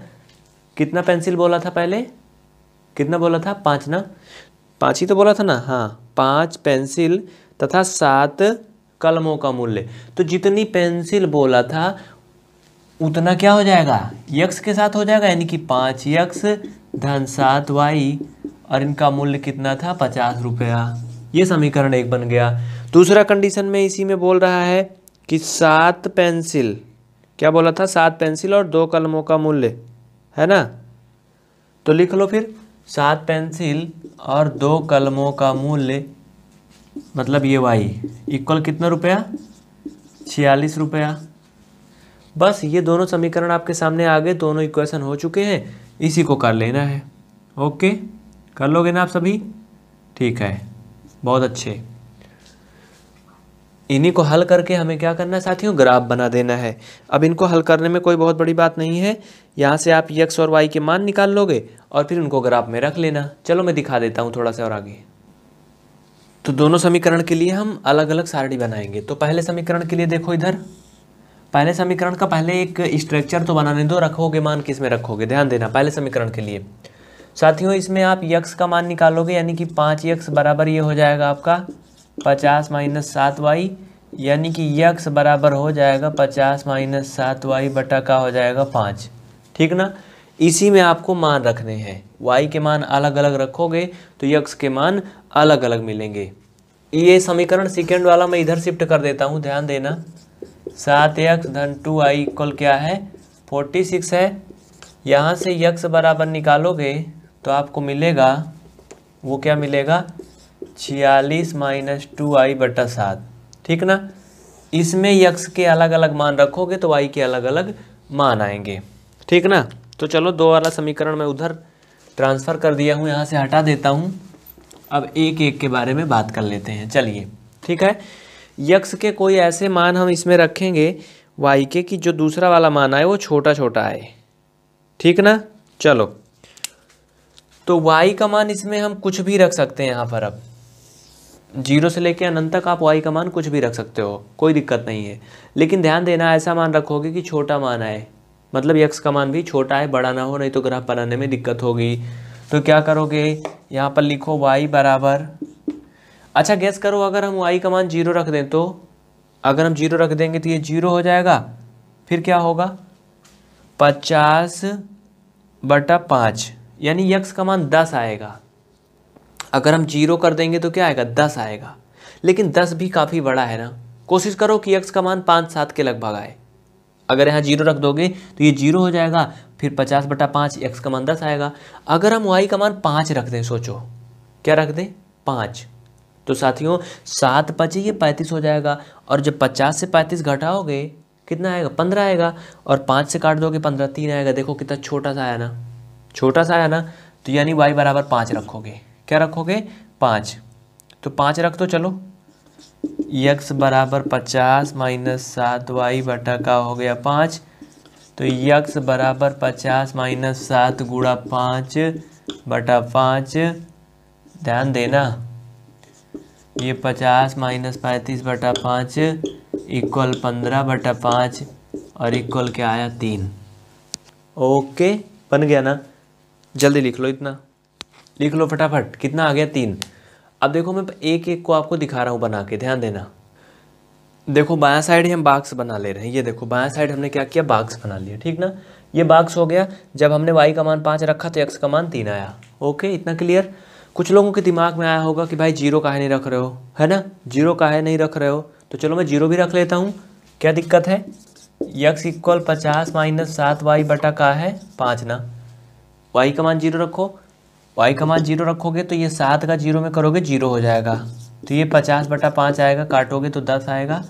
कितना पेंसिल बोला था पहले कितना बोला था पाँच ना पाँच ही तो बोला था ना हाँ पाँच पेंसिल तथा सात कलमों का मूल्य तो जितनी पेंसिल बोला था उतना क्या हो जाएगा यक्स के साथ हो जाएगा यानी कि पाँच यक्स धन सात वाई और इनका मूल्य कितना था पचास रुपया ये समीकरण एक बन गया दूसरा कंडीशन में इसी में बोल रहा है कि सात पेंसिल क्या बोला था सात पेंसिल और दो कलमों का मूल्य है ना तो लिख लो फिर सात पेंसिल और दो कलमों का मूल्य मतलब ये वाई इक्वल कितना रुपया छियालीस रुपया बस ये दोनों समीकरण आपके सामने आ गए दोनों इक्वेशन हो चुके हैं इसी को कर लेना है ओके कर लोगे ना आप सभी ठीक है बहुत अच्छे इन्हीं को हल करके हमें क्या करना है साथियों ग्राफ बना देना है अब इनको हल करने में कोई बहुत बड़ी बात नहीं है यहाँ से आप यक्स और वाई के मान निकाल लोगे और फिर उनको ग्राफ में रख लेना चलो मैं दिखा देता हूँ थोड़ा सा और आगे तो दोनों समीकरण के लिए हम अलग अलग सारणी बनाएंगे तो पहले समीकरण के लिए देखो इधर पहले समीकरण का पहले एक स्ट्रक्चर तो बनाने दो रखोगे मान किस में रखोगे ध्यान देना पहले समीकरण के लिए साथियों इसमें आप यक्स का मान निकालोगे यानी कि पाँच यक्स बराबर ये हो जाएगा आपका पचास माइनस सात वाई यानी कि यक्स बराबर हो जाएगा पचास माइनस सात वाई बटा का हो जाएगा पाँच ठीक ना इसी में आपको मान रखने हैं वाई के मान अलग अलग रखोगे तो यक्स के मान अलग अलग मिलेंगे ये समीकरण सेकेंड वाला मैं इधर शिफ्ट कर देता हूँ ध्यान देना सात यक्स धन टू आई इक्वल क्या है फोर्टी सिक्स है यहाँ से यक्स बराबर निकालोगे तो आपको मिलेगा वो क्या मिलेगा छियालीस माइनस टू आई बटा सात ठीक ना इसमें यक्स के अलग अलग मान रखोगे तो वाई के अलग अलग मान आएंगे ठीक ना तो चलो दो वाला समीकरण मैं उधर ट्रांसफ़र कर दिया हूँ यहाँ से हटा देता हूँ अब एक एक के बारे में बात कर लेते हैं चलिए ठीक है यक्स के कोई ऐसे मान हम इसमें रखेंगे वाई के कि जो दूसरा वाला मान आए वो छोटा छोटा आए ठीक ना चलो तो y का मान इसमें हम कुछ भी रख सकते हैं यहाँ पर अब जीरो से लेकर अनंत तक आप y का मान कुछ भी रख सकते हो कोई दिक्कत नहीं है लेकिन ध्यान देना ऐसा मान रखोगे कि छोटा मान आए मतलब यक्स का मान भी छोटा है बड़ा ना हो नहीं तो ग्राफ बनाने में दिक्कत होगी तो क्या करोगे यहाँ पर लिखो y बराबर अच्छा गैस करो अगर हम y का मान जीरो रख दें तो अगर हम जीरो रख देंगे तो ये जीरो हो जाएगा फिर क्या होगा पचास बटा पाँच यानी यक्स का मान दस आएगा अगर हम जीरो कर देंगे तो क्या आएगा दस आएगा लेकिन दस भी काफ़ी बड़ा है ना कोशिश करो कि यक्स का मान पाँच सात के लगभग आए अगर यहाँ जीरो रख दोगे तो ये जीरो हो जाएगा फिर पचास बटा पाँच यक्स का मान दस आएगा अगर हम वाई का मान पाँच रख दें सोचो क्या रख दें पाँच तो साथियों सात पचे ये पैंतीस हो जाएगा और जब पचास से पैंतीस घटाओगे कितना आएगा पंद्रह आएगा और पाँच से काट दोगे पंद्रह तीन आएगा देखो कितना छोटा सा आया ना छोटा सा है ना तो यानी वाई बराबर पाँच रखोगे क्या रखोगे पाँच तो पाँच रख तो चलो यक्स बराबर पचास माइनस सात वाई बटा का हो गया पाँच तो यक्स बराबर पचास माइनस सात गुड़ा पाँच बटा पाँच ध्यान देना ये पचास माइनस पैंतीस बटा पाँच इक्वल पंद्रह बटा पाँच और इक्वल क्या आया तीन ओके बन गया ना जल्दी लिख लो इतना लिख लो फटाफट कितना आ गया तीन अब देखो मैं एक एक को आपको दिखा रहा हूँ बना के ध्यान देना देखो बायां साइड हम बाक्स बना ले रहे हैं ये देखो बायां साइड हमने क्या किया बाक्स बना लिया ठीक ना ये बाक्स हो गया जब हमने वाई का मान पाँच रखा तो एक्स का मान तीन आया ओके इतना क्लियर कुछ लोगों के दिमाग में आया होगा कि भाई जीरो काहे नहीं रख रहे हो है ना जीरो काहे नहीं रख रहे हो तो चलो मैं जीरो भी रख लेता हूँ क्या दिक्कत है यक्स इक्वल पचास माइनस सात वाई बटा का है पाँच ना वाई का मान जीरो रखो वाई का मान जीरो रखोगे तो ये सात का जीरो में करोगे जीरो हो जाएगा तो ये पचास बटा पाँच आएगा काटोगे तो दस आएगा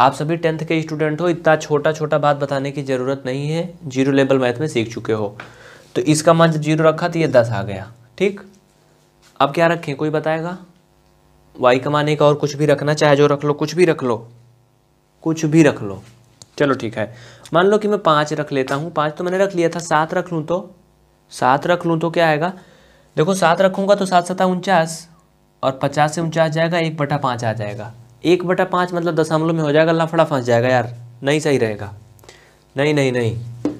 आप सभी टेंथ के स्टूडेंट हो इतना छोटा छोटा बात बताने की ज़रूरत नहीं है जीरो लेवल मैथ में सीख चुके हो तो इसका मान जब जीरो रखा तो ये दस आ गया ठीक अब क्या रखें कोई बताएगा वाई का मान एक और कुछ भी रखना चाहे जो रख लो कुछ भी रख लो कुछ भी रख लो चलो ठीक है मान लो कि मैं पाँच रख लेता हूँ पाँच तो मैंने रख लिया था सात रख लूँ तो सात रख लूँ तो क्या आएगा देखो सात रखूँगा तो सात सता उनचास और पचास से उनचास जाएगा एक बटा पाँच आ जाएगा एक बटा पाँच मतलब दशमलव में हो जाएगा लफड़ा फंस जाएगा यार नहीं सही रहेगा नहीं नहीं नहीं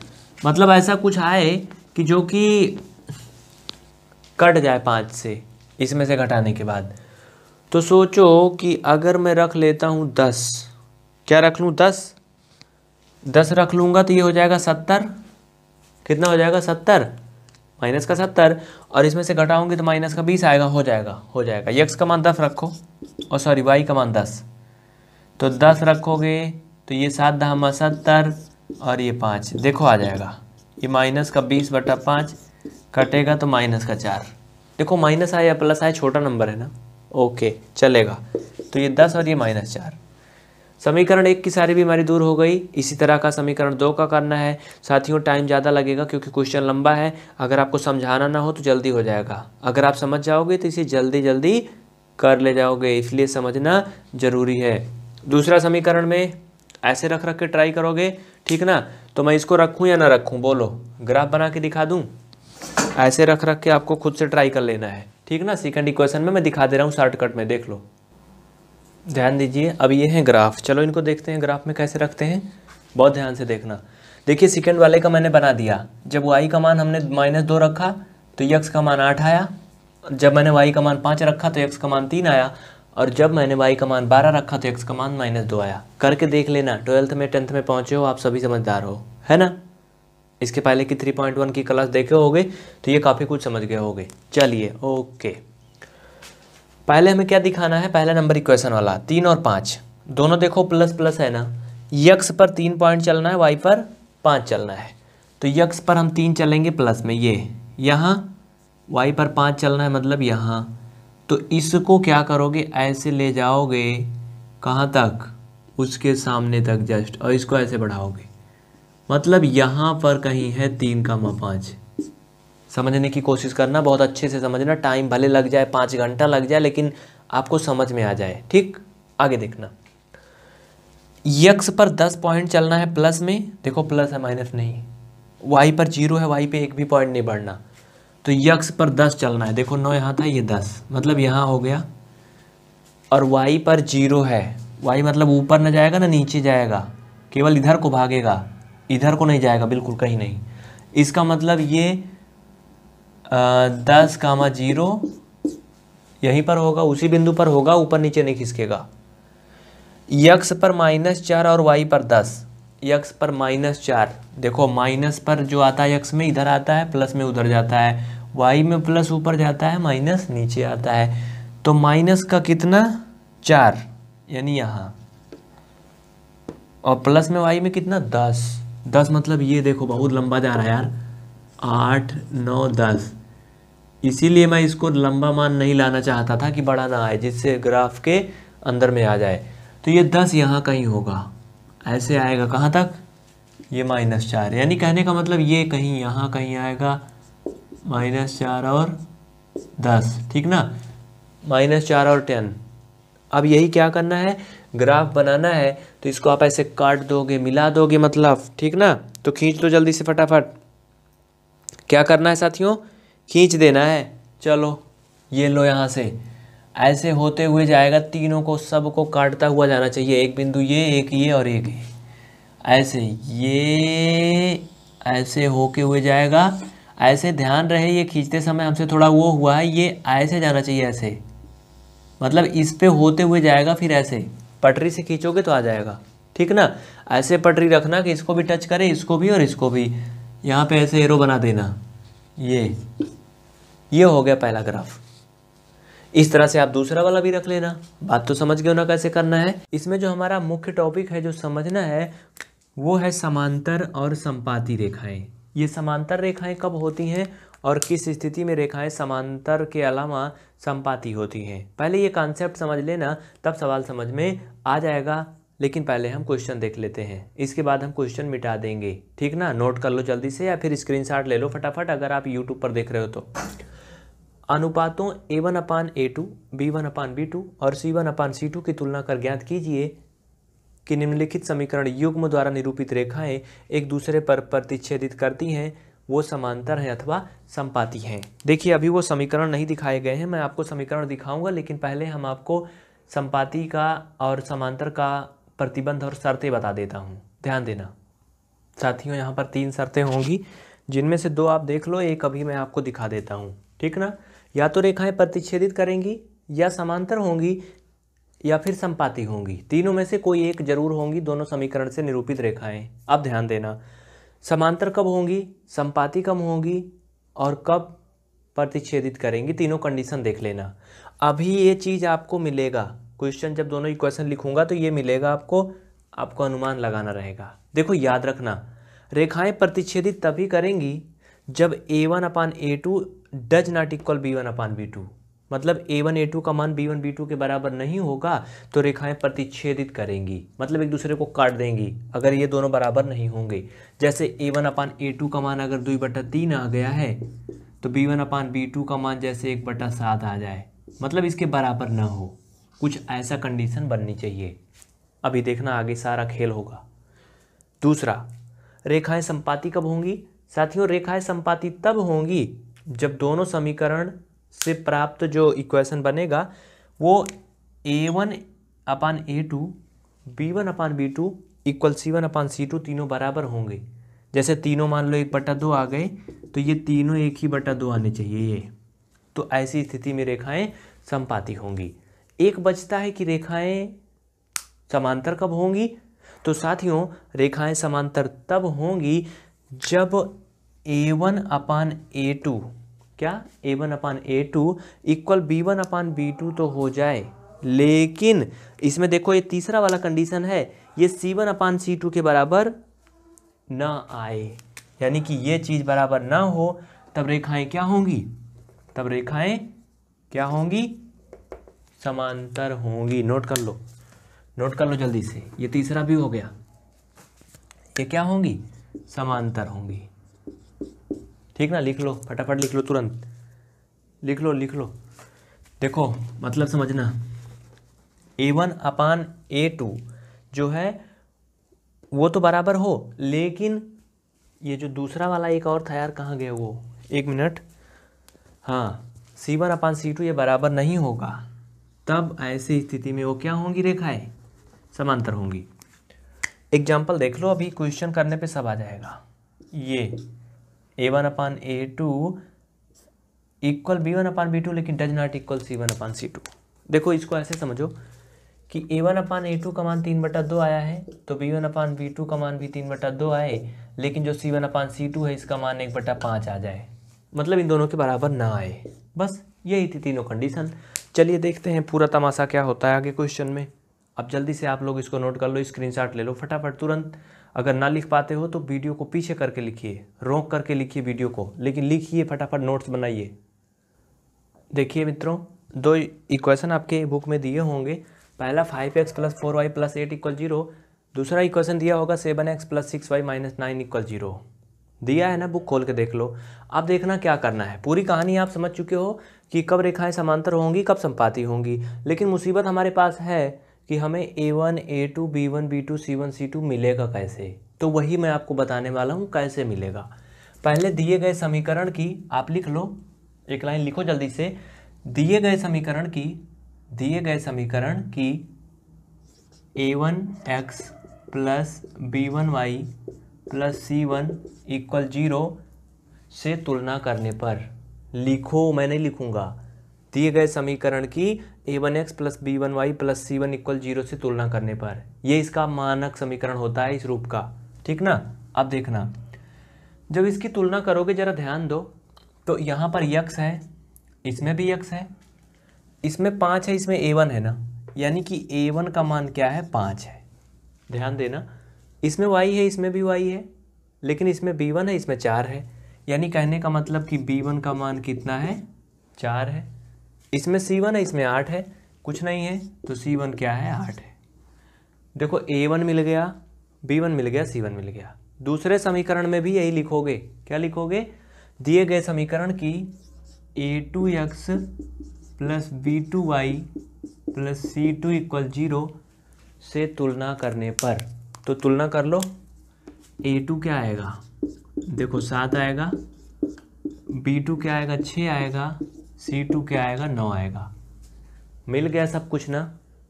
मतलब ऐसा कुछ आए कि जो कि कट जाए पाँच से इसमें से घटाने के बाद तो सोचो कि अगर मैं रख लेता हूँ दस क्या रख लूँ दस दस रख लूँगा तो ये हो जाएगा सत्तर कितना हो जाएगा सत्तर माइनस का सत्तर और इसमें से घटाऊंगी तो माइनस का बीस आएगा हो जाएगा हो जाएगा यक्स का मान दस रखो और सॉरी वाई का मान दस तो दस रखोगे तो ये सात दहामा सत्तर और ये पाँच देखो आ जाएगा ये माइनस का बीस बटा पाँच कटेगा तो माइनस का चार देखो माइनस आया प्लस आया छोटा नंबर है ना ओके चलेगा तो ये दस और ये माइनस चार समीकरण एक की सारी बीमारी दूर हो गई इसी तरह का समीकरण दो का करना है साथियों टाइम ज़्यादा लगेगा क्योंकि क्वेश्चन लंबा है अगर आपको समझाना ना हो तो जल्दी हो जाएगा अगर आप समझ जाओगे तो इसे जल्दी जल्दी कर ले जाओगे इसलिए समझना ज़रूरी है दूसरा समीकरण में ऐसे रख रख के ट्राई करोगे ठीक ना तो मैं इसको रखूँ या ना रखूँ बोलो ग्राफ बना के दिखा दूँ ऐसे रख रख के आपको खुद से ट्राई कर लेना है ठीक ना सेकेंड इक्वेशन में मैं दिखा दे रहा हूँ शॉर्टकट में देख लो ध्यान दीजिए अब ये हैं ग्राफ चलो इनको देखते हैं ग्राफ में कैसे रखते हैं बहुत ध्यान से देखना देखिए सेकेंड वाले का मैंने बना दिया जब वाई का मान हमने माइनस दो रखा तो यक्स का मान आठ आया जब मैंने वाई का मान पाँच रखा तो यक्स का मान तीन आया और जब मैंने वाई का मान बारह रखा तो एक्स का मान माइनस दो आया करके देख लेना ट्वेल्थ में टेंथ में पहुँचे हो आप सभी समझदार हो है ना इसके पहले की थ्री पॉइंट वन की क्लास देखे गए तो ये काफ़ी कुछ समझ गए गए चलिए ओके पहले हमें क्या दिखाना है पहला नंबर इक्वेशन वाला तीन और पाँच दोनों देखो प्लस प्लस है ना यक्स पर तीन पॉइंट चलना है वाई पर पाँच चलना है तो यक्स पर हम तीन चलेंगे प्लस में ये यहाँ वाई पर पाँच चलना है मतलब यहाँ तो इसको क्या करोगे ऐसे ले जाओगे कहाँ तक उसके सामने तक जस्ट और इसको ऐसे बढ़ाओगे मतलब यहाँ पर कहीं है तीन का पाँच समझने की कोशिश करना बहुत अच्छे से समझना टाइम भले लग जाए पाँच घंटा लग जाए लेकिन आपको समझ में आ जाए ठीक आगे देखना यक्स पर दस पॉइंट चलना है प्लस में देखो प्लस है माइनस नहीं वाई पर जीरो है वाई पे एक भी पॉइंट नहीं बढ़ना तो यक्स पर दस चलना है देखो नौ यहाँ था ये दस मतलब यहाँ हो गया और वाई पर जीरो है वाई मतलब ऊपर ना जाएगा ना नीचे जाएगा केवल इधर को भागेगा इधर को नहीं जाएगा बिल्कुल कहीं नहीं इसका मतलब ये दस कामा जीरो यहीं पर होगा उसी बिंदु पर होगा ऊपर नीचे नहीं खिसकेगा यक्स पर माइनस चार और वाई पर दस यक्स पर माइनस चार देखो माइनस पर जो आता है यक्स में इधर आता है प्लस में उधर जाता है वाई में प्लस ऊपर जाता है माइनस नीचे आता है तो माइनस का कितना चार यानी यहाँ और प्लस में वाई में कितना दस दस मतलब ये देखो बहुत लंबा जा रहा है यार आठ नौ दस इसीलिए मैं इसको लंबा मान नहीं लाना चाहता था कि बड़ा ना आए जिससे ग्राफ के अंदर में आ जाए तो ये दस यहाँ कहीं होगा ऐसे आएगा कहाँ तक ये माइनस चार यानी कहने का मतलब ये कहीं यहाँ कहीं आएगा माइनस चार और दस ठीक ना माइनस चार और टेन अब यही क्या करना है ग्राफ बनाना है तो इसको आप ऐसे काट दोगे मिला दोगे मतलब ठीक ना तो खींच दो जल्दी से फटाफट क्या करना है साथियों खींच देना है चलो ये लो यहाँ से ऐसे होते हुए जाएगा तीनों को सबको काटता हुआ जाना चाहिए एक बिंदु ये एक ये और एक ये ऐसे ये ऐसे होके हुए जाएगा ऐसे ध्यान रहे ये खींचते समय हमसे थोड़ा वो हुआ है ये ऐसे जाना चाहिए ऐसे मतलब इस पे होते हुए जाएगा फिर ऐसे पटरी से खींचोगे तो आ जाएगा ठीक ना ऐसे पटरी रखना कि इसको भी टच करे इसको भी और इसको भी यहाँ पे ऐसे एरो बना देना ये ये हो गया पहला ग्राफ इस तरह से आप दूसरा वाला भी रख लेना बात तो समझ गए होना कैसे करना है इसमें जो हमारा मुख्य टॉपिक है जो समझना है वो है समांतर और संपाती रेखाएं ये समांतर रेखाएं कब होती हैं और किस स्थिति में रेखाएं समांतर के अलावा संपाती होती हैं पहले ये कॉन्सेप्ट समझ लेना तब सवाल समझ में आ जाएगा लेकिन पहले हम क्वेश्चन देख लेते हैं इसके बाद हम क्वेश्चन मिटा देंगे ठीक ना नोट कर लो जल्दी से या फिर स्क्रीनशॉट ले लो फटाफट अगर आप यूट्यूब पर देख रहे हो तो अनुपातों a one upon a two b one upon b two और c one upon c to की तुलना कर ज्ञात कीजिए कि निम्नलिखित समीकरण युग्म द्वारा निरूपित रेखाएं एक दूसरे पर प्रतिच्छेदित करती हैं वो समांतर हैं अथवा संपाती हैं देखिए अभी वो समीकरण नहीं दिखाए गए हैं मैं आपको समीकरण दिखाऊंगा लेकिन पहले हम आपको संपाति का और समांतर का प्रतिबंध और शर्तें बता देता हूँ ध्यान देना साथियों यहाँ पर तीन शर्तें होंगी जिनमें से दो आप देख लो एक अभी मैं आपको दिखा देता हूँ ठीक ना या तो रेखाएं प्रतिच्छेदित करेंगी या समांतर होंगी या फिर संपाती होंगी तीनों में से कोई एक जरूर होंगी दोनों समीकरण से निरूपित रेखाएं अब ध्यान देना समांतर कब होंगी संपाति कब होंगी और कब प्रतिच्छेदित करेंगी तीनों कंडीशन देख लेना अभी ये चीज़ आपको मिलेगा क्वेश्चन जब दोनों इक्वेशन लिखूंगा तो ये मिलेगा आपको आपको अनुमान लगाना रहेगा देखो याद रखना रेखाएं प्रतिच्छेदित तभी करेंगी जब a one upon a two does not equal b one upon b two मतलब ए वन ए टू का मान बी वन बी टू के बराबर नहीं होगा तो रेखाएं प्रतिच्छेदित करेंगी मतलब एक दूसरे को काट देंगी अगर ये दोनों बराबर नहीं होंगे जैसे ए वन अपान ए टू का मान अगर दुई बटा तीन आ गया है तो b one upon b two का मान जैसे एक बटा सात आ जाए मतलब इसके बराबर ना हो कुछ ऐसा कंडीशन बननी चाहिए अभी देखना आगे सारा खेल होगा दूसरा रेखाएं संपाति कब होंगी साथियों रेखाएं संपाति तब होंगी जब दोनों समीकरण से प्राप्त जो इक्वेशन बनेगा वो a one upon a two b one upon b two equal c one upon c two तीनों बराबर होंगे जैसे तीनों मान लो एक बटा दो आ गए तो ये तीनों एक ही बटा दो आने चाहिए ये तो ऐसी स्थिति में रेखाएं संपाति होंगी एक बचता है कि रेखाएं समांतर कब होंगी तो साथियों रेखाएं समांतर तब होंगी जब a one upon a two क्या a one upon a two equal b one upon b two तो हो जाए लेकिन इसमें देखो ये तीसरा वाला कंडीशन है ये सी वन अपान सी टू के बराबर न आए यानी कि ये चीज़ बराबर ना हो तब रेखाएं क्या होंगी तब रेखाएं क्या होंगी समांतर होंगी नोट कर लो नोट कर लो जल्दी से ये तीसरा भी हो गया ये क्या होंगी समांतर होंगी ठीक ना लिख लो फटाफट लिख लो तुरंत लिख लो लिख लो देखो मतलब समझना ए वन अपान ए टू जो है वो तो बराबर हो लेकिन ये जो दूसरा वाला एक और था यार कहाँ गया वो एक मिनट हाँ सी वन अपान सी टू ये बराबर नहीं होगा तब ऐसी स्थिति में वो क्या होंगी रेखाएं समांतर होंगी एग्जाम्पल देख लो अभी क्वेश्चन करने पे सब आ जाएगा ये a one upon a two equal b one upon b two लेकिन does not equal c one upon c two देखो इसको ऐसे समझो कि ए वन अपान ए टू का मान तीन बटा दो आया है तो b one upon b two का मान भी तीन बटा दो आए लेकिन जो सी वन अपान सी टू है इसका मान एक बटा पाँच आ जाए मतलब इन दोनों के बराबर ना आए बस यही थी तीनों कंडीशन चलिए देखते हैं पूरा तमाशा क्या होता है आगे क्वेश्चन में अब जल्दी से आप लोग इसको नोट कर लो स्क्रीनशॉट ले लो फटाफट तुरंत अगर ना लिख पाते हो तो वीडियो को पीछे करके लिखिए रोक करके लिखिए वीडियो को लेकिन लिखिए फटाफट नोट्स बनाइए देखिए मित्रों दो इक्वेशन आपके बुक में दिए होंगे पहला five x plus four y plus eight equal zero दूसरा इक्वेशन दिया होगा seven x plus six y minus nine equal zero दिया है ना बुक खोल के देख लो अब देखना क्या करना है पूरी कहानी आप समझ चुके हो कि कब रेखाएं समांतर होंगी कब संपाती होंगी लेकिन मुसीबत हमारे पास है कि हमें a one a two b one b two c one c two मिलेगा कैसे तो वही मैं आपको बताने वाला हूँ कैसे मिलेगा पहले दिए गए समीकरण की आप लिख लो एक लाइन लिखो जल्दी से दिए गए समीकरण की दिए गए समीकरण की a one x plus b one y plus c one equal zero से तुलना करने पर लिखो मैं नहीं लिखूंगा दिए गए समीकरण की a one x plus b one y plus c one equal zero से तुलना करने पर यह इसका मानक समीकरण होता है इस रूप का ठीक ना अब देखना जब इसकी तुलना करोगे जरा ध्यान दो तो यहाँ पर यक्स है इसमें भी यक्स है इसमें पाँच है इसमें ए वन है ना यानी कि ए वन का मान क्या है पाँच है ध्यान देना इसमें वाई है इसमें भी वाई है लेकिन इसमें बी वन है इसमें चार है यानी कहने का मतलब कि बी वन का मान कितना है चार है इसमें सी वन है इसमें आठ है कुछ नहीं है तो सी वन क्या है आठ है देखो ए वन मिल गया बी वन मिल गया सी वन मिल गया दूसरे समीकरण में भी यही लिखोगे क्या लिखोगे दिए गए समीकरण की a two x plus b two y plus c two equal zero से तुलना करने पर तो तुलना कर लो ए टू क्या आएगा देखो सात आएगा बी टू क्या आएगा छः आएगा सी टू क्या आएगा नौ आएगा मिल गया सब कुछ ना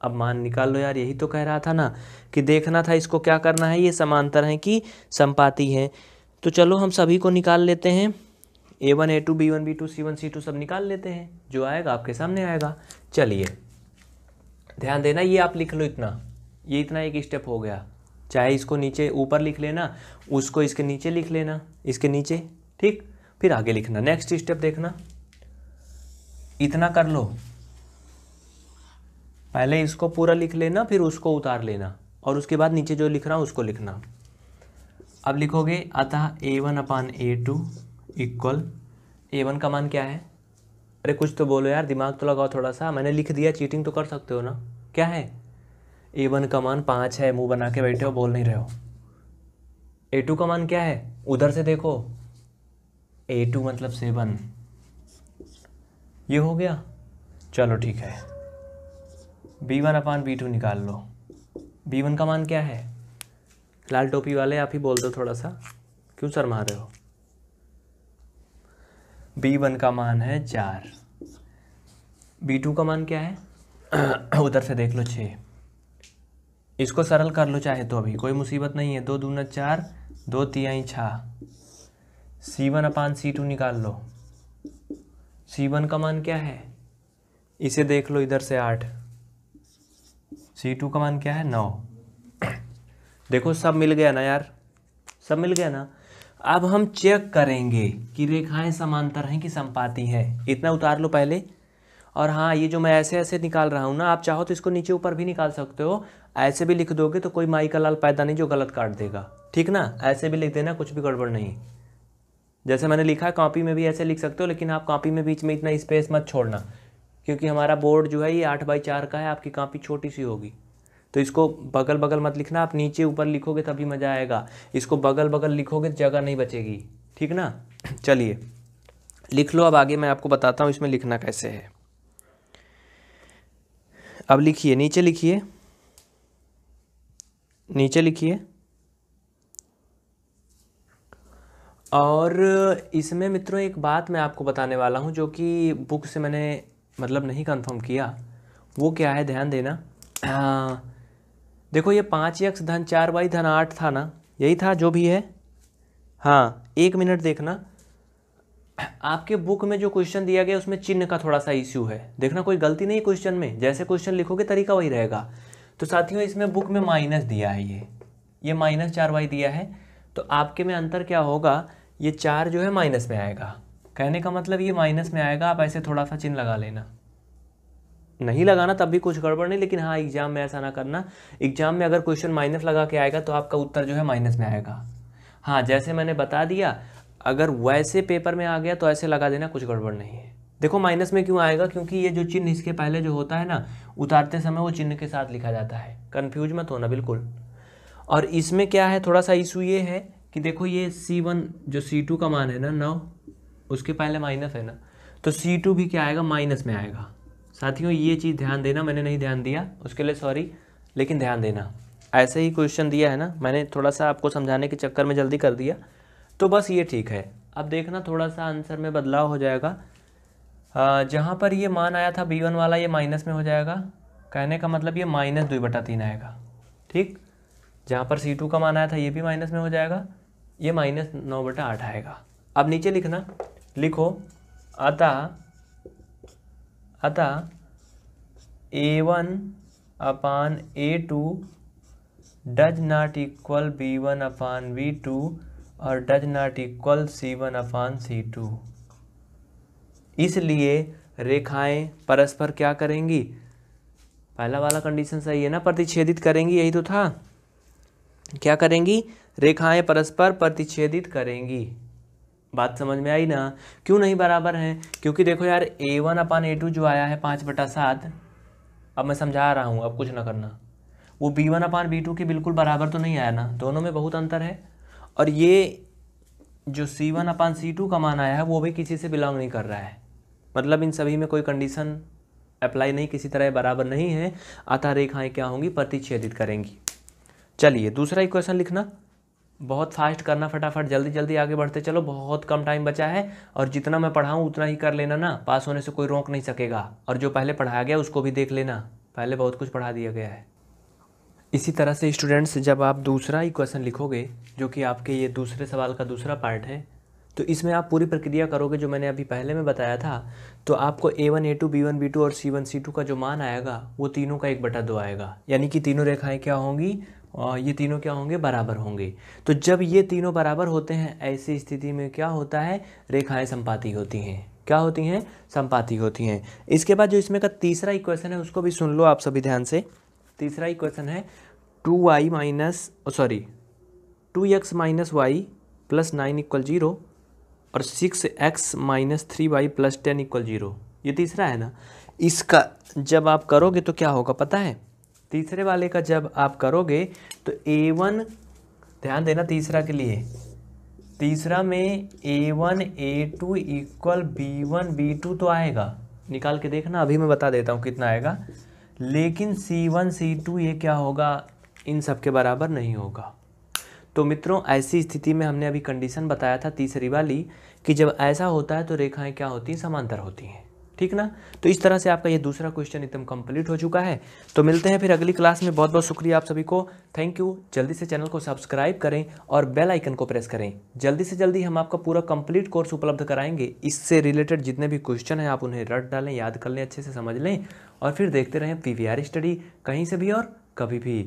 अब मान निकाल लो यार यही तो कह रहा था ना कि देखना था इसको क्या करना है ये समांतर हैं कि संपाती हैं तो चलो हम सभी को निकाल लेते हैं a one a two b one b two c one c two सब निकाल लेते हैं जो आएगा आपके सामने आएगा चलिए ध्यान देना ये आप लिख लो इतना ये इतना एक स्टेप हो गया चाहे इसको नीचे ऊपर लिख लेना उसको इसके नीचे लिख लेना इसके नीचे ठीक फिर आगे लिखना नेक्स्ट स्टेप देखना इतना कर लो पहले इसको पूरा लिख लेना फिर उसको उतार लेना और उसके बाद नीचे जो लिख रहा हूँ उसको लिखना अब लिखोगे अतः a one upon a two equal a one का मान क्या है अरे कुछ तो बोलो यार दिमाग तो लगाओ थोड़ा सा मैंने लिख दिया चीटिंग तो कर सकते हो ना क्या है ए वन का मान पाँच है मुंह बना के बैठे हो बोल नहीं रहे हो ए टू का मान क्या है उधर से देखो ए टू मतलब सेवन ये हो गया चलो ठीक है b one upon b two निकाल लो बी वन का मान क्या है लाल टोपी वाले आप ही बोल दो थोड़ा सा क्यों सर मार रहे हो बी वन का मान है चार बी टू का मान क्या है उधर से देख लो छः इसको सरल कर लो चाहे तो अभी कोई मुसीबत नहीं है दो दूना चार दो तियाई छा सी वन अपान सी टू निकाल लो सी वन का मान क्या है इसे देख लो इधर से आठ सी टू का मान क्या है नौ देखो सब मिल गया ना यार सब मिल गया ना अब हम चेक करेंगे कि रेखाएं समांतर हैं कि संपाती हैं इतना उतार लो पहले और हाँ ये जो मैं ऐसे ऐसे निकाल रहा हूँ ना आप चाहो तो इसको नीचे ऊपर भी निकाल सकते हो ऐसे भी लिख दोगे तो कोई माई का लाल पैदा नहीं जो गलत काट देगा ठीक ना ऐसे भी लिख देना कुछ भी गड़बड़ नहीं जैसे मैंने लिखा है कॉपी में भी ऐसे लिख सकते हो लेकिन आप कॉपी में बीच में इतना स्पेस मत छोड़ना क्योंकि हमारा बोर्ड जो है ये आठ बाई चार का है आपकी कॉपी छोटी सी होगी तो इसको बगल बगल मत लिखना आप नीचे ऊपर लिखोगे तभी मज़ा आएगा इसको बगल बगल लिखोगे तो जगह नहीं बचेगी ठीक ना चलिए लिख लो अब आगे मैं आपको बताता हूँ इसमें लिखना कैसे है अब लिखिए नीचे लिखिए नीचे लिखिए और इसमें मित्रों एक बात मैं आपको बताने वाला हूँ जो कि बुक से मैंने मतलब नहीं कंफर्म किया वो क्या है ध्यान देना आ, देखो ये पाँच यक्स धन चार बाई धन आठ था ना यही था जो भी है हाँ एक मिनट देखना आपके बुक में जो क्वेश्चन दिया गया उसमें चिन्ह का थोड़ा सा इश्यू है देखना कोई गलती नहीं क्वेश्चन में जैसे क्वेश्चन लिखोगे तरीका वही रहेगा तो साथियों इसमें बुक में माइनस दिया है ये ये माइनस चार वाई दिया है तो आपके में अंतर क्या होगा ये चार जो है माइनस में आएगा कहने का मतलब ये माइनस में आएगा आप ऐसे थोड़ा सा चिन्ह लगा लेना नहीं लगाना तब भी कुछ गड़बड़ नहीं लेकिन हाँ एग्जाम में ऐसा ना करना एग्जाम में अगर क्वेश्चन माइनस लगा के आएगा तो आपका उत्तर जो है माइनस में आएगा हाँ जैसे मैंने बता दिया अगर वैसे पेपर में आ गया तो ऐसे लगा देना कुछ गड़बड़ नहीं है देखो माइनस में क्यों आएगा क्योंकि ये जो चिन्ह इसके पहले जो होता है ना उतारते समय वो चिन्ह के साथ लिखा जाता है कन्फ्यूज मत होना बिल्कुल और इसमें क्या है थोड़ा सा इशू ये है कि देखो ये सी वन जो सी टू का मान है ना नौ उसके पहले माइनस है ना तो सी टू भी क्या आएगा माइनस में आएगा साथियों ये चीज़ ध्यान देना मैंने नहीं ध्यान दिया उसके लिए सॉरी लेकिन ध्यान देना ऐसे ही क्वेश्चन दिया है ना मैंने थोड़ा सा आपको समझाने के चक्कर में जल्दी कर दिया तो बस ये ठीक है अब देखना थोड़ा सा आंसर में बदलाव हो जाएगा जहाँ पर ये मान आया था बी वन वाला ये माइनस में हो जाएगा कहने का मतलब ये माइनस दुई बटा तीन आएगा ठीक जहाँ पर सी टू का मान आया था ये भी माइनस में हो जाएगा ये माइनस नौ बटा आठ आएगा अब नीचे लिखना लिखो अतः अतः a one upon a two does not equal b one upon b two और does not equal c one upon c two इसलिए रेखाएं परस्पर क्या करेंगी पहला वाला कंडीशन सही है ना प्रतिच्छेदित करेंगी यही तो था क्या करेंगी रेखाएं परस्पर प्रतिच्छेदित करेंगी बात समझ में आई ना क्यों नहीं बराबर हैं क्योंकि देखो यार ए वन अपान ए टू जो आया है पाँच बटा सात अब मैं समझा रहा हूँ अब कुछ ना करना वो b one upon b two के बिल्कुल बराबर तो नहीं आया ना दोनों में बहुत अंतर है और ये जो सी वन अपान सी टू का मान आया है वो भी किसी से बिलोंग नहीं कर रहा है मतलब इन सभी में कोई कंडीशन अप्लाई नहीं किसी तरह बराबर नहीं है आता रेखाएँ क्या होंगी प्रतिच्छेदित करेंगी चलिए दूसरा इक्वेशन लिखना बहुत फास्ट करना फटाफट जल्दी जल्दी आगे बढ़ते चलो बहुत कम टाइम बचा है और जितना मैं पढ़ाऊँ उतना ही कर लेना ना पास होने से कोई रोक नहीं सकेगा और जो पहले पढ़ाया गया उसको भी देख लेना पहले बहुत कुछ पढ़ा दिया गया है इसी तरह से स्टूडेंट्स जब आप दूसरा इक्वेशन लिखोगे जो कि आपके ये दूसरे सवाल का दूसरा पार्ट है तो इसमें आप पूरी प्रक्रिया करोगे जो मैंने अभी पहले में बताया था तो आपको a one a two b one b two और सी वन सी टू का जो मान आएगा वो तीनों का एक बटा दो आएगा यानी कि तीनों रेखाएं क्या होंगी और ये तीनों क्या होंगे बराबर होंगे तो जब ये तीनों बराबर होते हैं ऐसी स्थिति में क्या होता है रेखाएँ संपाती होती हैं क्या होती हैं संपाती होती हैं इसके बाद जो इसमें का तीसरा इक्वेशन है उसको भी सुन लो आप सभी ध्यान से तीसरा ही क्वेश्चन है two y minus sorry two x minus y plus nine equal zero और six x minus three y plus ten equal zero ये तीसरा है ना इसका जब आप करोगे तो क्या होगा पता है तीसरे वाले का जब आप करोगे तो ए वन ध्यान देना तीसरा के लिए तीसरा में a one a two equal b one b two तो आएगा निकाल के देखना अभी मैं बता देता हूँ कितना आएगा लेकिन C1 C2 ये क्या होगा इन सब के बराबर नहीं होगा तो मित्रों ऐसी स्थिति में हमने अभी कंडीशन बताया था तीसरी वाली कि जब ऐसा होता है तो रेखाएं क्या होती हैं समांतर होती हैं ठीक ना तो इस तरह से आपका ये दूसरा क्वेश्चन एकदम कंप्लीट हो चुका है तो मिलते हैं फिर अगली क्लास में बहुत बहुत शुक्रिया आप सभी को थैंक यू जल्दी से चैनल को सब्सक्राइब करें और बेल आइकन को प्रेस करें जल्दी से जल्दी हम आपका पूरा कंप्लीट कोर्स उपलब्ध कराएंगे इससे रिलेटेड जितने भी क्वेश्चन हैं आप उन्हें रट डालें याद कर लें अच्छे से समझ लें और फिर देखते रहें पी स्टडी कहीं से भी और कभी भी